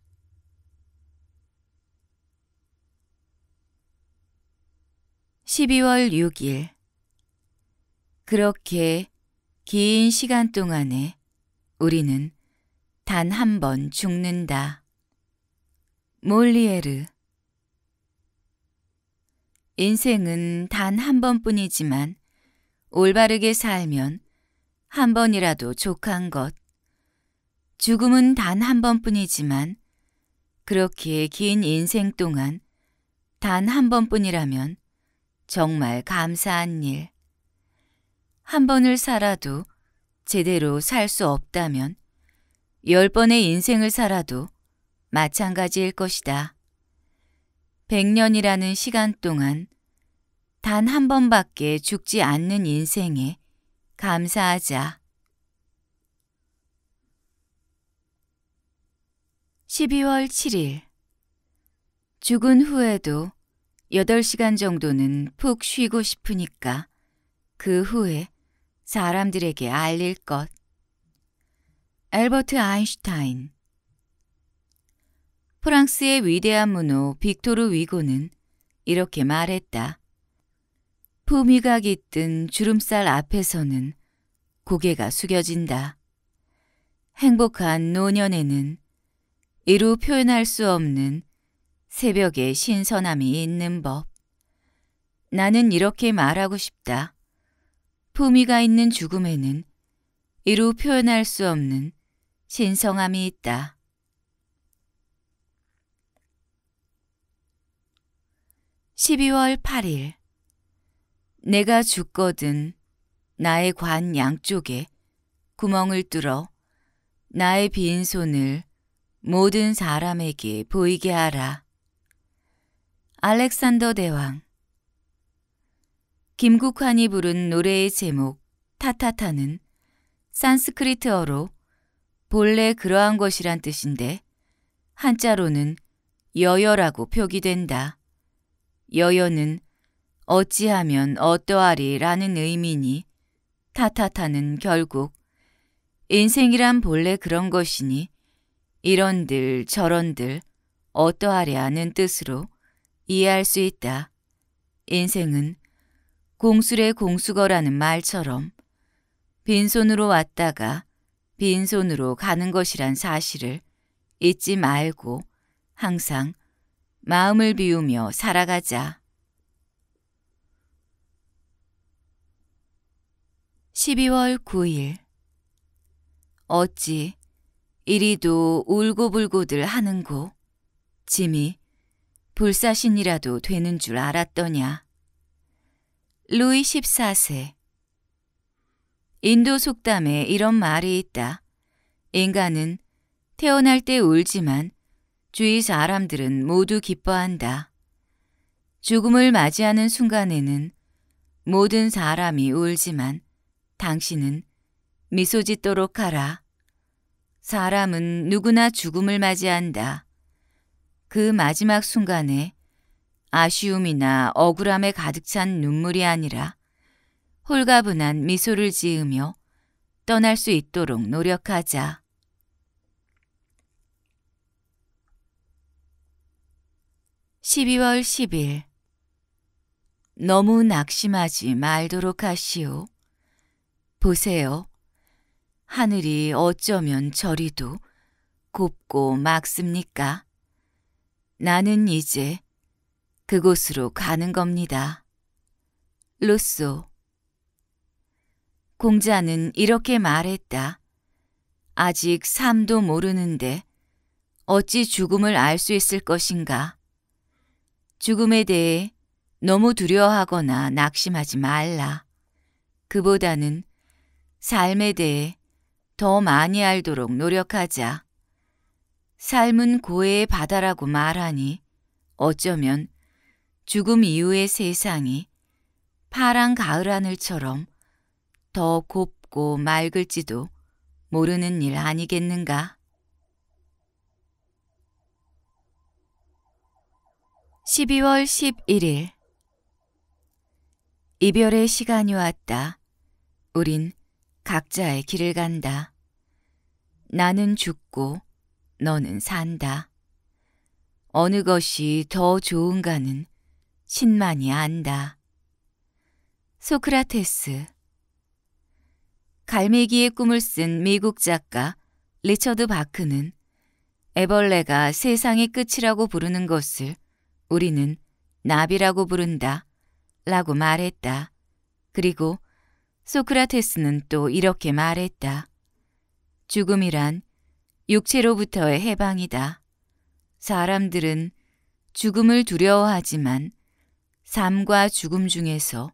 (12월 6일) 그렇게 긴 시간 동안에 우리는 단 한 번 죽는다. 몰리에르 인생은 단 한 번뿐이지만 올바르게 살면 한 번이라도 족한 것. 죽음은 단 한 번뿐이지만 그렇게 긴 인생 동안 단 한 번뿐이라면 정말 감사한 일. 한 번을 살아도 제대로 살 수 없다면 열 번의 인생을 살아도 마찬가지일 것이다. 백년이라는 시간 동안 단 한 번밖에 죽지 않는 인생에 감사하자. 12월 7일 죽은 후에도 8시간 정도는 푹 쉬고 싶으니까 그 후에 사람들에게 알릴 것. 엘버트 아인슈타인 프랑스의 위대한 문호 빅토르 위고는 이렇게 말했다. 후미가 깃든 주름살 앞에서는 고개가 숙여진다. 행복한 노년에는 이루 표현할 수 없는 새벽의 신선함이 있는 법. 나는 이렇게 말하고 싶다. 품위가 있는 죽음에는 이루 표현할 수 없는 신성함이 있다. (12월 8일) 내가 죽거든 나의 관 양쪽에 구멍을 뚫어 나의 빈손을 모든 사람에게 보이게 하라. 알렉산더 대왕 김국환이 부른 노래의 제목 타타타는 산스크리트어로 본래 그러한 것이란 뜻인데 한자로는 여여라고 표기된다. 여여는 어찌하면 어떠하리라는 의미니 타타타는 결국 인생이란 본래 그런 것이니 이런들 저런들 어떠하랴는 뜻으로 이해할 수 있다. 인생은 공술의 공수거라는 말처럼 빈손으로 왔다가 빈손으로 가는 것이란 사실을 잊지 말고 항상 마음을 비우며 살아가자. 12월 9일 어찌 이리도 울고불고들 하는고 짐이 불사신이라도 되는 줄 알았더냐 루이 14세 인도 속담에 이런 말이 있다. 인간은 태어날 때 울지만 주위 사람들은 모두 기뻐한다. 죽음을 맞이하는 순간에는 모든 사람이 울지만 당신은 미소 짓도록 하라. 사람은 누구나 죽음을 맞이한다. 그 마지막 순간에 아쉬움이나 억울함에 가득 찬 눈물이 아니라 홀가분한 미소를 지으며 떠날 수 있도록 노력하자. (12월 10일) 너무 낙심하지 말도록 하시오. 보세요. 하늘이 어쩌면 저리도 곱고 막습니까? 나는 이제 그곳으로 가는 겁니다. 로쏘 공자는 이렇게 말했다. 아직 삶도 모르는데 어찌 죽음을 알 수 있을 것인가? 죽음에 대해 너무 두려워하거나 낙심하지 말라. 그보다는 삶에 대해 더 많이 알도록 노력하자. 삶은 고해의 바다라고 말하니 어쩌면 죽음 이후의 세상이 파란 가을 하늘처럼 더 곱고 맑을지도 모르는 일 아니겠는가? 1 2월1 1일 이별의 시간이 왔다. 우린 각자의 길을 간다. 나는 죽고 너는 산다. 어느 것이 더 좋은가는 신만이 안다. 소크라테스 갈매기의 꿈을 쓴 미국 작가 리처드 바크는 애벌레가 세상의 끝이라고 부르는 것을 우리는 나비라고 부른다 라고 말했다. 그리고 소크라테스는 또 이렇게 말했다. 죽음이란 육체로부터의 해방이다. 사람들은 죽음을 두려워하지만 삶과 죽음 중에서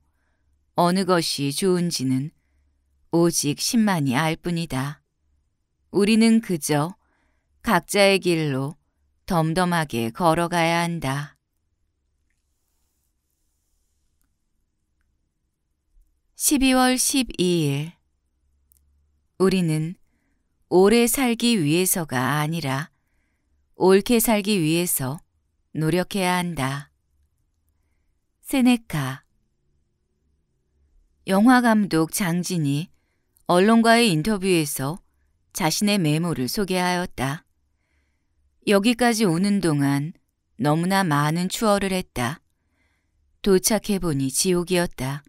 어느 것이 좋은지는 오직 신만이 알 뿐이다. 우리는 그저 각자의 길로 덤덤하게 걸어가야 한다. 12월 12일 우리는 오래 살기 위해서가 아니라 옳게 살기 위해서 노력해야 한다. 세네카 영화감독 장진이 언론과의 인터뷰에서 자신의 메모를 소개하였다. 여기까지 오는 동안 너무나 많은 추월을 했다. 도착해보니 지옥이었다.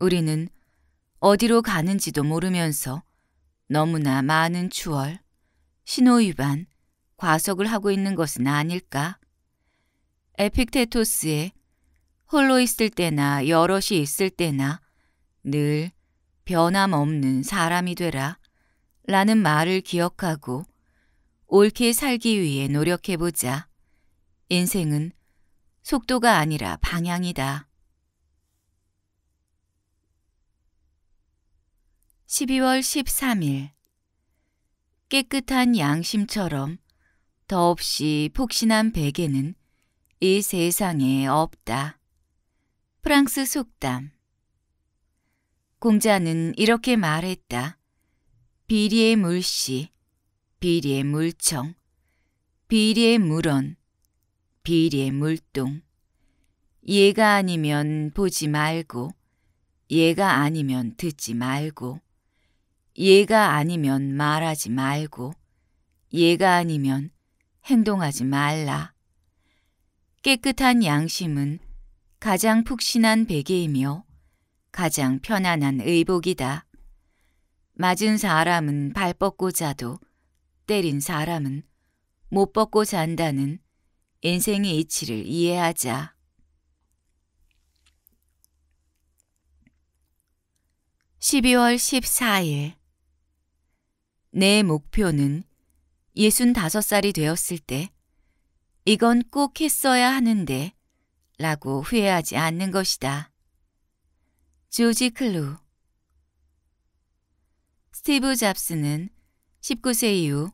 우리는 어디로 가는지도 모르면서 너무나 많은 추월, 신호위반, 과속을 하고 있는 것은 아닐까? 에픽테토스에 홀로 있을 때나 여럿이 있을 때나 늘 변함없는 사람이 되라 라는 말을 기억하고 옳게 살기 위해 노력해보자. 인생은 속도가 아니라 방향이다. 12월 13일 깨끗한 양심처럼 더없이 폭신한 베개는 이 세상에 없다. 프랑스 속담 공자는 이렇게 말했다. 비리의 물씨, 비리의 물청, 비리의 물언 비리의 물동. 얘가 아니면 보지 말고, 얘가 아니면 듣지 말고. 예가 아니면 말하지 말고 예가 아니면 행동하지 말라. 깨끗한 양심은 가장 푹신한 베개이며 가장 편안한 의복이다. 맞은 사람은 발 뻗고 자도 때린 사람은 못 뻗고 잔다는 인생의 이치를 이해하자. (12월 14일) 내 목표는 65살이 되었을 때 이건 꼭 했어야 하는데 라고 후회하지 않는 것이다. 조지 클루 스티브 잡스는 19세 이후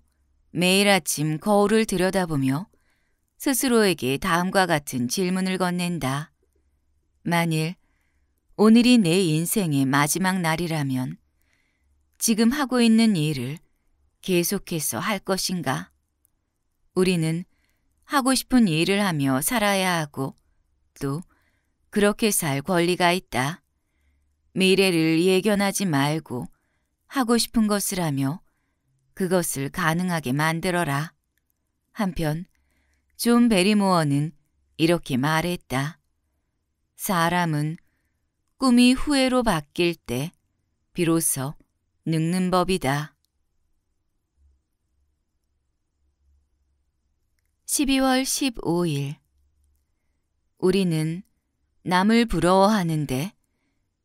매일 아침 거울을 들여다보며 스스로에게 다음과 같은 질문을 건넨다. 만일 오늘이 내 인생의 마지막 날이라면 지금 하고 있는 일을 계속해서 할 것인가? 우리는 하고 싶은 일을 하며 살아야 하고 또 그렇게 살 권리가 있다. 미래를 예견하지 말고 하고 싶은 것을 하며 그것을 가능하게 만들어라. 한편 존 베리모어는 이렇게 말했다. 사람은 꿈이 후회로 바뀔 때 비로소 늙는 법이다. 12월 15일 우리는 남을 부러워하는데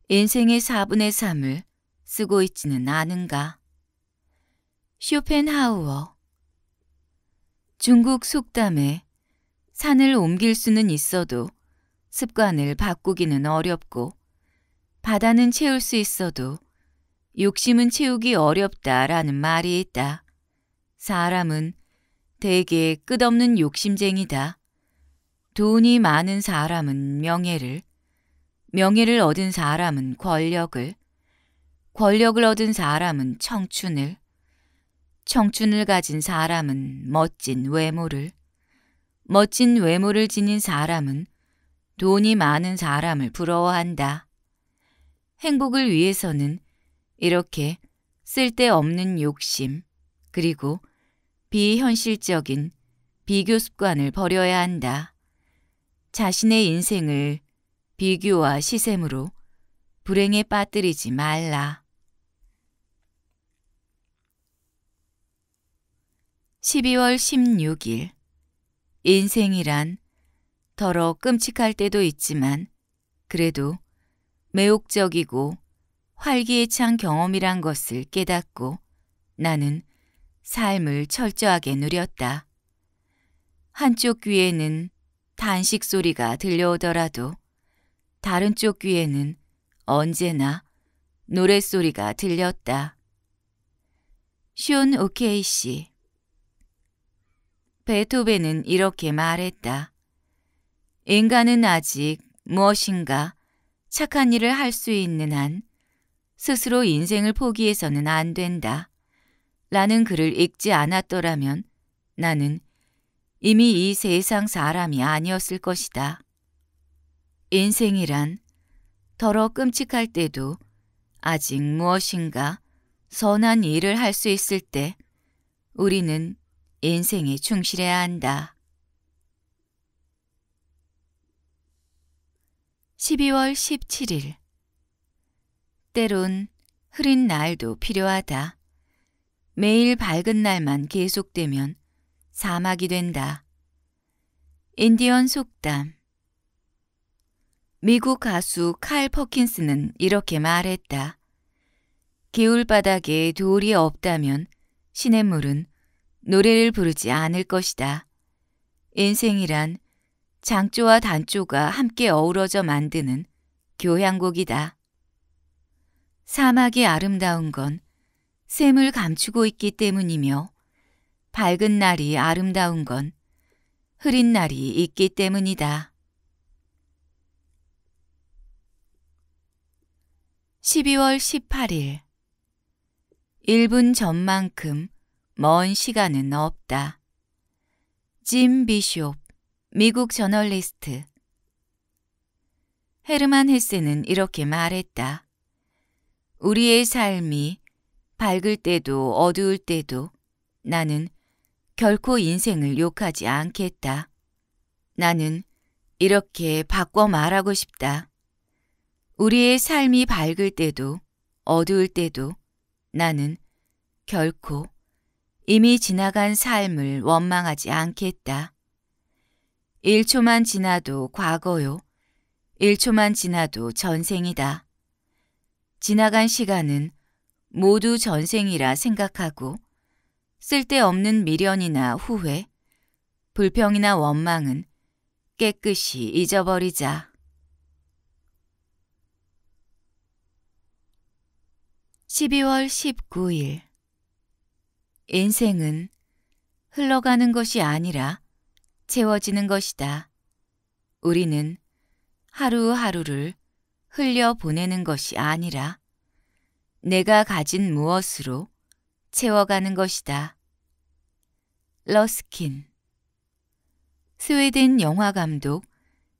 인생의 4분의 3을 쓰고 있지는 않은가. 쇼펜하우어 중국 속담에 산을 옮길 수는 있어도 습관을 바꾸기는 어렵고 바다는 채울 수 있어도 욕심은 채우기 어렵다라는 말이 있다. 사람은 대개 끝없는 욕심쟁이다. 돈이 많은 사람은 명예를, 명예를 얻은 사람은 권력을, 권력을 얻은 사람은 청춘을, 청춘을 가진 사람은 멋진 외모를, 멋진 외모를 지닌 사람은 돈이 많은 사람을 부러워한다. 행복을 위해서는 이렇게 쓸데없는 욕심, 그리고 비현실적인 비교 습관을 버려야 한다. 자신의 인생을 비교와 시샘으로 불행에 빠뜨리지 말라. 12월 16일 인생이란 더러 끔찍할 때도 있지만 그래도 매혹적이고 활기에 찬 경험이란 것을 깨닫고 나는 삶을 철저하게 누렸다. 한쪽 귀에는 단식 소리가 들려오더라도 다른 쪽 귀에는 언제나 노랫소리가 들렸다. 슌 오케이 씨. 베토벤은 이렇게 말했다. 인간은 아직 무엇인가 착한 일을 할 수 있는 한 스스로 인생을 포기해서는 안 된다. 라는 글을 읽지 않았더라면 나는 이미 이 세상 사람이 아니었을 것이다. 인생이란 더러 끔찍할 때도 아직 무엇인가 선한 일을 할 수 있을 때 우리는 인생에 충실해야 한다. 12월 17일 때론 흐린 날도 필요하다. 매일 밝은 날만 계속되면 사막이 된다. 인디언 속담 미국 가수 칼 퍼킨스는 이렇게 말했다. 개울바닥에 돌이 없다면 시냇물은 노래를 부르지 않을 것이다. 인생이란 장조와 단조가 함께 어우러져 만드는 교향곡이다. 사막이 아름다운 건 샘을 감추고 있기 때문이며 밝은 날이 아름다운 건 흐린 날이 있기 때문이다. 12월 18일 1분 전만큼 먼 시간은 없다. 짐 비숍, 미국 저널리스트 헤르만 헤세는 이렇게 말했다. 우리의 삶이 밝을 때도 어두울 때도 나는 결코 인생을 욕하지 않겠다. 나는 이렇게 바꿔 말하고 싶다. 우리의 삶이 밝을 때도 어두울 때도 나는 결코 이미 지나간 삶을 원망하지 않겠다. 1초만 지나도 과거요. 1초만 지나도 전생이다. 지나간 시간은 모두 전생이라 생각하고 쓸데없는 미련이나 후회, 불평이나 원망은 깨끗이 잊어버리자. 1 2월1 9일 인생은 흘러가는 것이 아니라 채워지는 것이다. 우리는 하루하루를 흘려 보내는 것이 아니라 내가 가진 무엇으로 채워가는 것이다. 러스킨 스웨덴 영화감독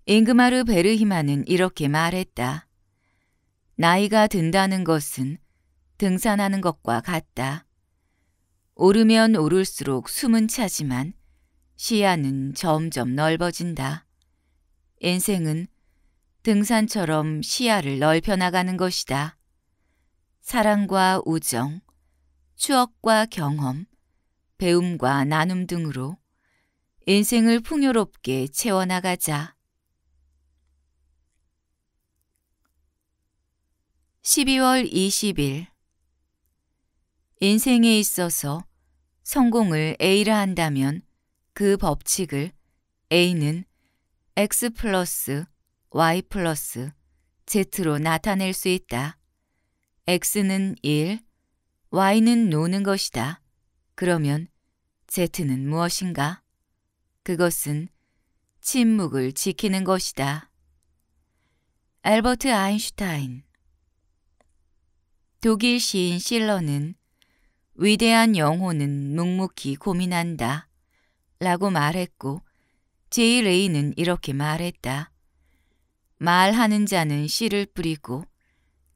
잉그마르 베르히마는 이렇게 말했다. 나이가 든다는 것은 등산하는 것과 같다. 오르면 오를수록 숨은 차지만 시야는 점점 넓어진다. 인생은 등산처럼 시야를 넓혀나가는 것이다. 사랑과 우정, 추억과 경험, 배움과 나눔 등으로 인생을 풍요롭게 채워나가자. 12월 20일 인생에 있어서 성공을 A라 한다면 그 법칙을 A는 X 플러스 Y 플러스 Z로 나타낼 수 있다. X는 1, Y는 노는 것이다. 그러면 Z는 무엇인가? 그것은 침묵을 지키는 것이다. 알버트 아인슈타인 독일 시인 실러는 위대한 영혼은 묵묵히 고민한다 라고 말했고 제이 레이는 이렇게 말했다. 말하는 자는 씨를 뿌리고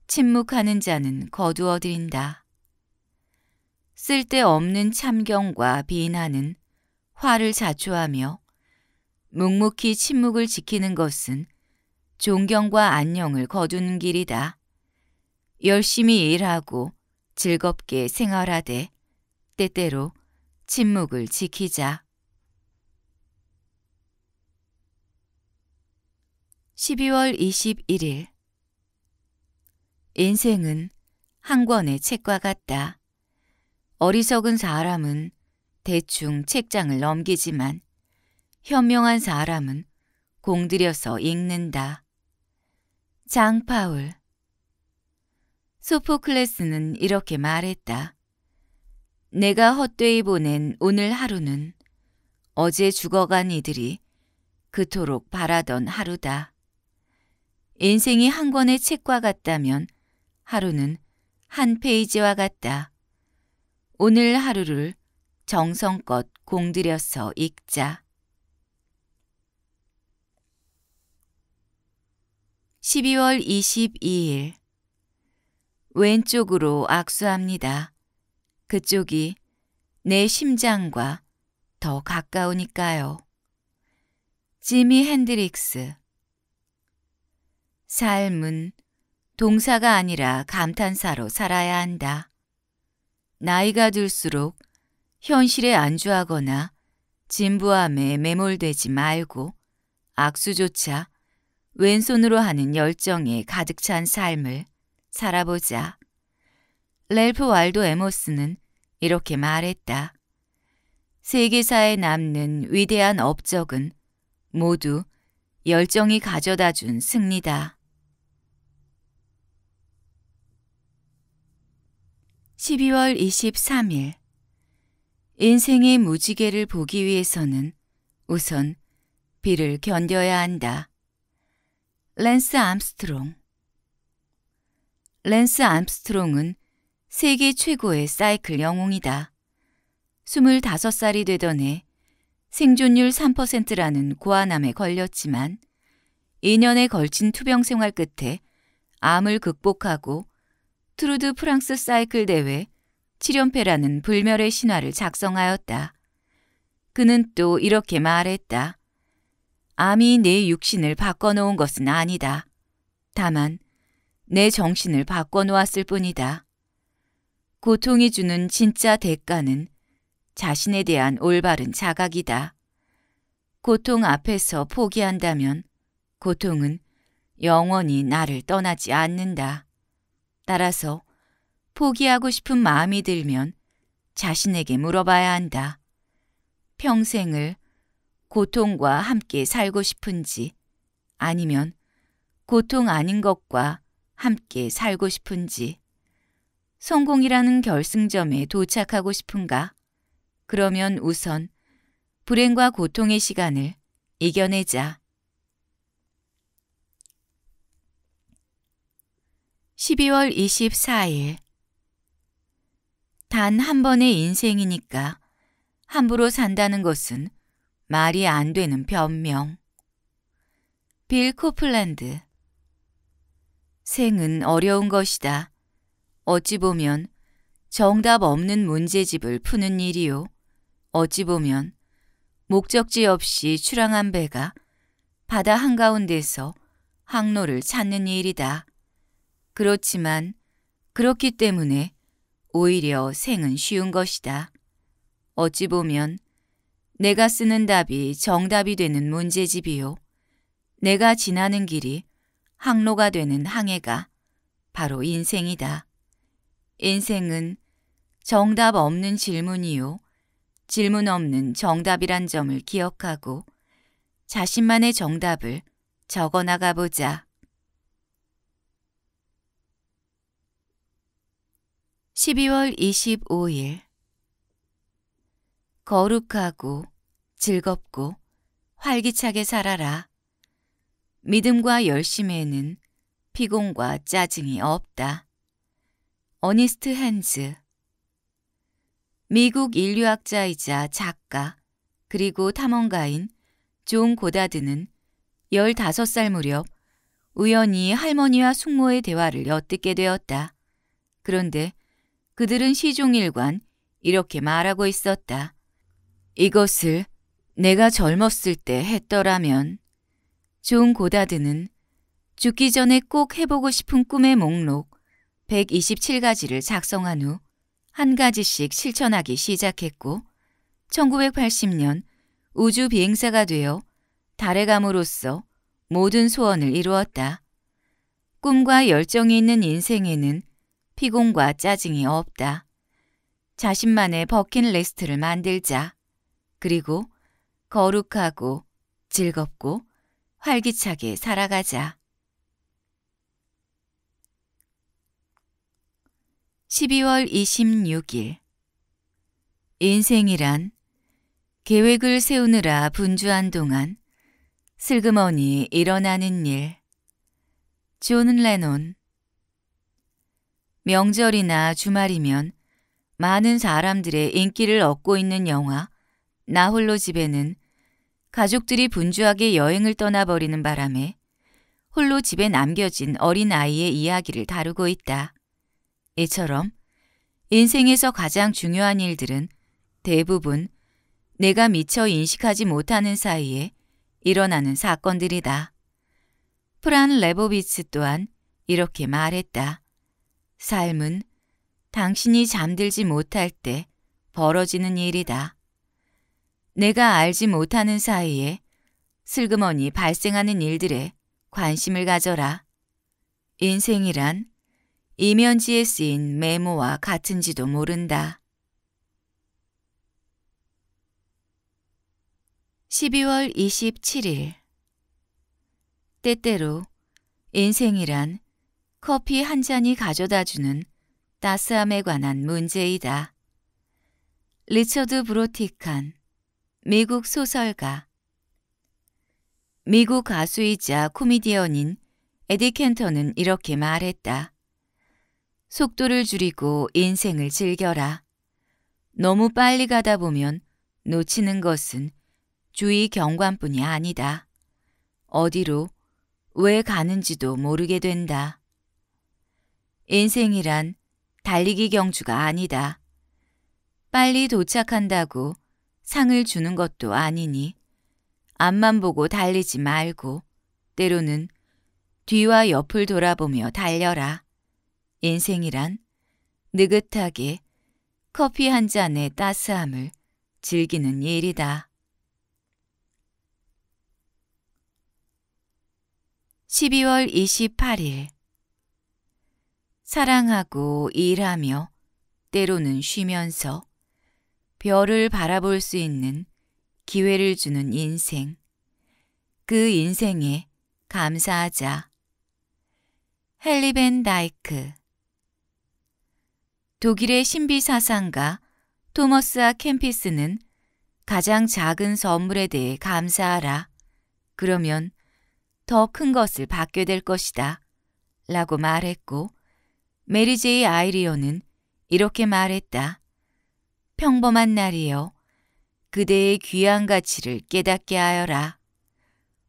침묵하는 자는 거두어들인다. 쓸데없는 참경과 비난은 화를 자초하며 묵묵히 침묵을 지키는 것은 존경과 안녕을 거두는 길이다. 열심히 일하고 즐겁게 생활하되 때때로 침묵을 지키자. 12월 21일 인생은 한 권의 책과 같다. 어리석은 사람은 대충 책장을 넘기지만 현명한 사람은 공들여서 읽는다. 장파울 소포클레스는 이렇게 말했다. 내가 헛되이 보낸 오늘 하루는 어제 죽어간 이들이 그토록 바라던 하루다. 인생이 한 권의 책과 같다면 하루는 한 페이지와 같다. 오늘 하루를 정성껏 공들여서 읽자. 12월 22일 왼쪽으로 악수합니다. 그쪽이 내 심장과 더 가까우니까요. 지미 핸드릭스 삶은 동사가 아니라 감탄사로 살아야 한다. 나이가 들수록 현실에 안주하거나 진부함에 매몰되지 말고 악수조차 왼손으로 하는 열정에 가득 찬 삶을 살아보자. 렐프 왈도 에모스는 이렇게 말했다. 세계사에 남는 위대한 업적은 모두 열정이 가져다 준 승리다. 12월 23일 인생의 무지개를 보기 위해서는 우선 비를 견뎌야 한다. 랜스 암스트롱 랜스 암스트롱은 세계 최고의 사이클 영웅이다. 25살이 되던 해 생존율 3%라는 고아남에 걸렸지만 2년에 걸친 투병 생활 끝에 암을 극복하고 트루드 프랑스 사이클 대회 7연패라는 불멸의 신화를 작성하였다. 그는 또 이렇게 말했다. 암이 내 육신을 바꿔놓은 것은 아니다. 다만 내 정신을 바꿔놓았을 뿐이다. 고통이 주는 진짜 대가는 자신에 대한 올바른 자각이다. 고통 앞에서 포기한다면 고통은 영원히 나를 떠나지 않는다. 따라서 포기하고 싶은 마음이 들면 자신에게 물어봐야 한다. 평생을 고통과 함께 살고 싶은지 아니면 고통 아닌 것과 함께 살고 싶은지 성공이라는 결승점에 도착하고 싶은가? 그러면 우선 불행과 고통의 시간을 이겨내자. 12월 24일 단 한 번의 인생이니까 함부로 산다는 것은 말이 안 되는 변명. 빌 코플랜드 생은 어려운 것이다. 어찌 보면 정답 없는 문제집을 푸는 일이요. 어찌 보면 목적지 없이 출항한 배가 바다 한가운데서 항로를 찾는 일이다. 그렇지만 그렇기 때문에 오히려 생은 쉬운 것이다. 어찌 보면 내가 쓰는 답이 정답이 되는 문제집이요. 내가 지나는 길이 항로가 되는 항해가 바로 인생이다. 인생은 정답 없는 질문이요. 질문 없는 정답이란 점을 기억하고 자신만의 정답을 적어나가 보자. 12월 25일 거룩하고 즐겁고 활기차게 살아라. 믿음과 열심에는 피곤과 짜증이 없다. 어니스트 헨즈 미국 인류학자이자 작가 그리고 탐험가인 존 고다드는 15살 무렵 우연히 할머니와 숙모의 대화를 엿듣게 되었다. 그런데 그들은 시종일관 이렇게 말하고 있었다. 이것을 내가 젊었을 때 했더라면 존 고다드는 죽기 전에 꼭 해보고 싶은 꿈의 목록 127가지를 작성한 후 한 가지씩 실천하기 시작했고 1980년 우주 비행사가 되어 달에 감으로써 모든 소원을 이루었다. 꿈과 열정이 있는 인생에는 피곤과 짜증이 없다. 자신만의 버킷리스트를 만들자. 그리고 거룩하고 즐겁고 활기차게 살아가자. 12월 26일 인생이란 계획을 세우느라 분주한 동안 슬그머니 일어나는 일. 존 레논 명절이나 주말이면 많은 사람들의 인기를 얻고 있는 영화 나 홀로 집에는 가족들이 분주하게 여행을 떠나버리는 바람에 홀로 집에 남겨진 어린아이의 이야기를 다루고 있다. 이처럼 인생에서 가장 중요한 일들은 대부분 내가 미처 인식하지 못하는 사이에 일어나는 사건들이다. 프란 레보비츠 또한 이렇게 말했다. 삶은 당신이 잠들지 못할 때 벌어지는 일이다. 내가 알지 못하는 사이에 슬그머니 발생하는 일들에 관심을 가져라. 인생이란 이면지에 쓰인 메모와 같은지도 모른다. 12월 27일 때때로 인생이란 커피 한 잔이 가져다 주는 따스함에 관한 문제이다. 리처드 브로티칸, 미국 소설가 미국 가수이자 코미디언인 에디 켄터는 이렇게 말했다. 속도를 줄이고 인생을 즐겨라. 너무 빨리 가다 보면 놓치는 것은 주의 경관뿐이 아니다. 어디로, 왜 가는지도 모르게 된다. 인생이란 달리기 경주가 아니다. 빨리 도착한다고 상을 주는 것도 아니니 앞만 보고 달리지 말고 때로는 뒤와 옆을 돌아보며 달려라. 인생이란 느긋하게 커피 한 잔의 따스함을 즐기는 일이다. 12월 28일 사랑하고 일하며 때로는 쉬면서 별을 바라볼 수 있는 기회를 주는 인생. 그 인생에 감사하자. 헨리벤 다이크 독일의 신비 사상가 토머스 아 캠피스는 가장 작은 선물에 대해 감사하라. 그러면 더 큰 것을 받게 될 것이다. 라고 말했고 메리 제이 아이리오는 이렇게 말했다. 평범한 날이여 그대의 귀한 가치를 깨닫게 하여라.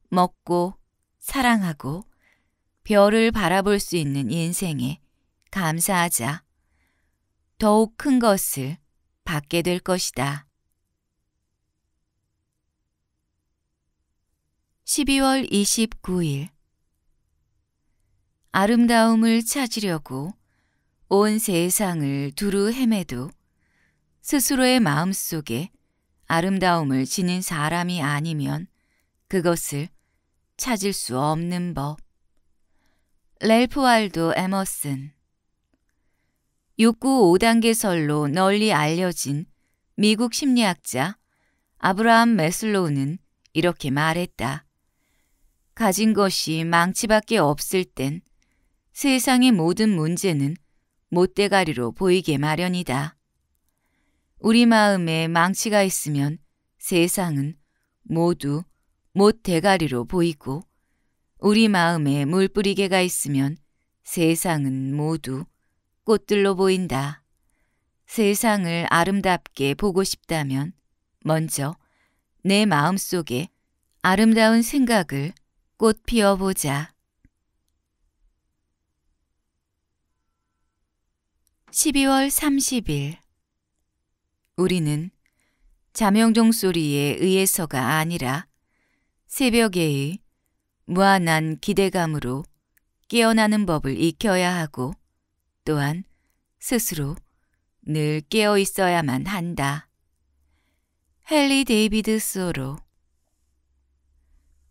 먹고 사랑하고 별을 바라볼 수 있는 인생에 감사하자. 더욱 큰 것을 받게 될 것이다. 12월 29일 아름다움을 찾으려고 온 세상을 두루 헤매도 스스로의 마음 속에 아름다움을 지닌 사람이 아니면 그것을 찾을 수 없는 법. 렐프 왈도 에머슨 욕구 5단계설로 널리 알려진 미국 심리학자 아브라함 메슬로우는 이렇게 말했다. 가진 것이 망치밖에 없을 땐 세상의 모든 문제는 못대가리로 보이게 마련이다. 우리 마음에 망치가 있으면 세상은 모두 못대가리로 보이고 우리 마음에 물뿌리개가 있으면 세상은 모두 꽃들로 보인다. 세상을 아름답게 보고 싶다면 먼저 내 마음속에 아름다운 생각을 꽃 피워보자. 12월 30일 우리는 자명종 소리에 의해서가 아니라 새벽에의 무한한 기대감으로 깨어나는 법을 익혀야 하고 또한 스스로 늘 깨어 있어야만 한다. 헨리 데이비드 소로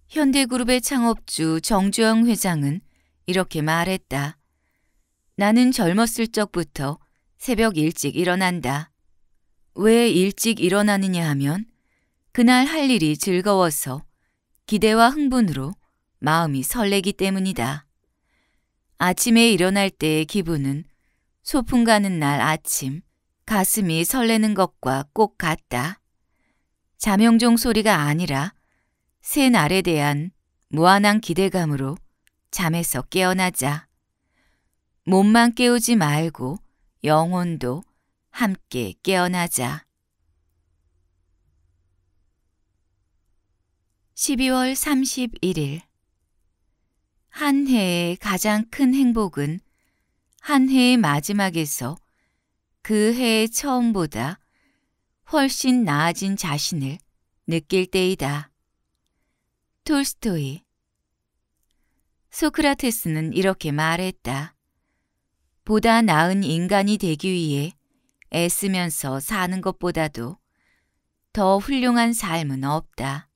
현대그룹의 창업주 정주영 회장은 이렇게 말했다. 나는 젊었을 적부터 새벽 일찍 일어난다. 왜 일찍 일어나느냐 하면 그날 할 일이 즐거워서 기대와 흥분으로 마음이 설레기 때문이다. 아침에 일어날 때의 기분은 소풍 가는 날 아침 가슴이 설레는 것과 꼭 같다. 자명종 소리가 아니라 새 날에 대한 무한한 기대감으로 잠에서 깨어나자. 몸만 깨우지 말고 영혼도 함께 깨어나자. 12월 31일 한 해의 가장 큰 행복은 한 해의 마지막에서 그 해의 처음보다 훨씬 나아진 자신을 느낄 때이다. 톨스토이 소크라테스는 이렇게 말했다. 보다 나은 인간이 되기 위해 애쓰면서 사는 것보다도 더 훌륭한 삶은 없다.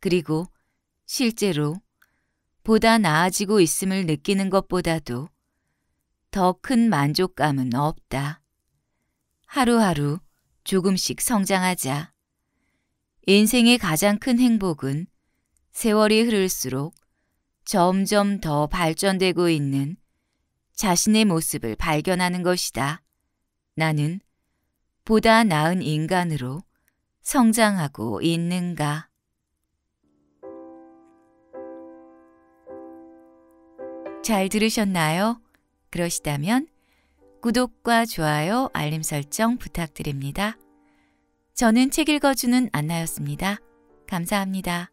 그리고 실제로 보다 나아지고 있음을 느끼는 것보다도 더 큰 만족감은 없다. 하루하루 조금씩 성장하자. 인생의 가장 큰 행복은 세월이 흐를수록 점점 더 발전되고 있는 자신의 모습을 발견하는 것이다. 나는 보다 나은 인간으로 성장하고 있는가? 잘 들으셨나요? 그러시다면 구독과 좋아요, 알림 설정 부탁드립니다. 저는 책 읽어주는 안나였습니다. 감사합니다.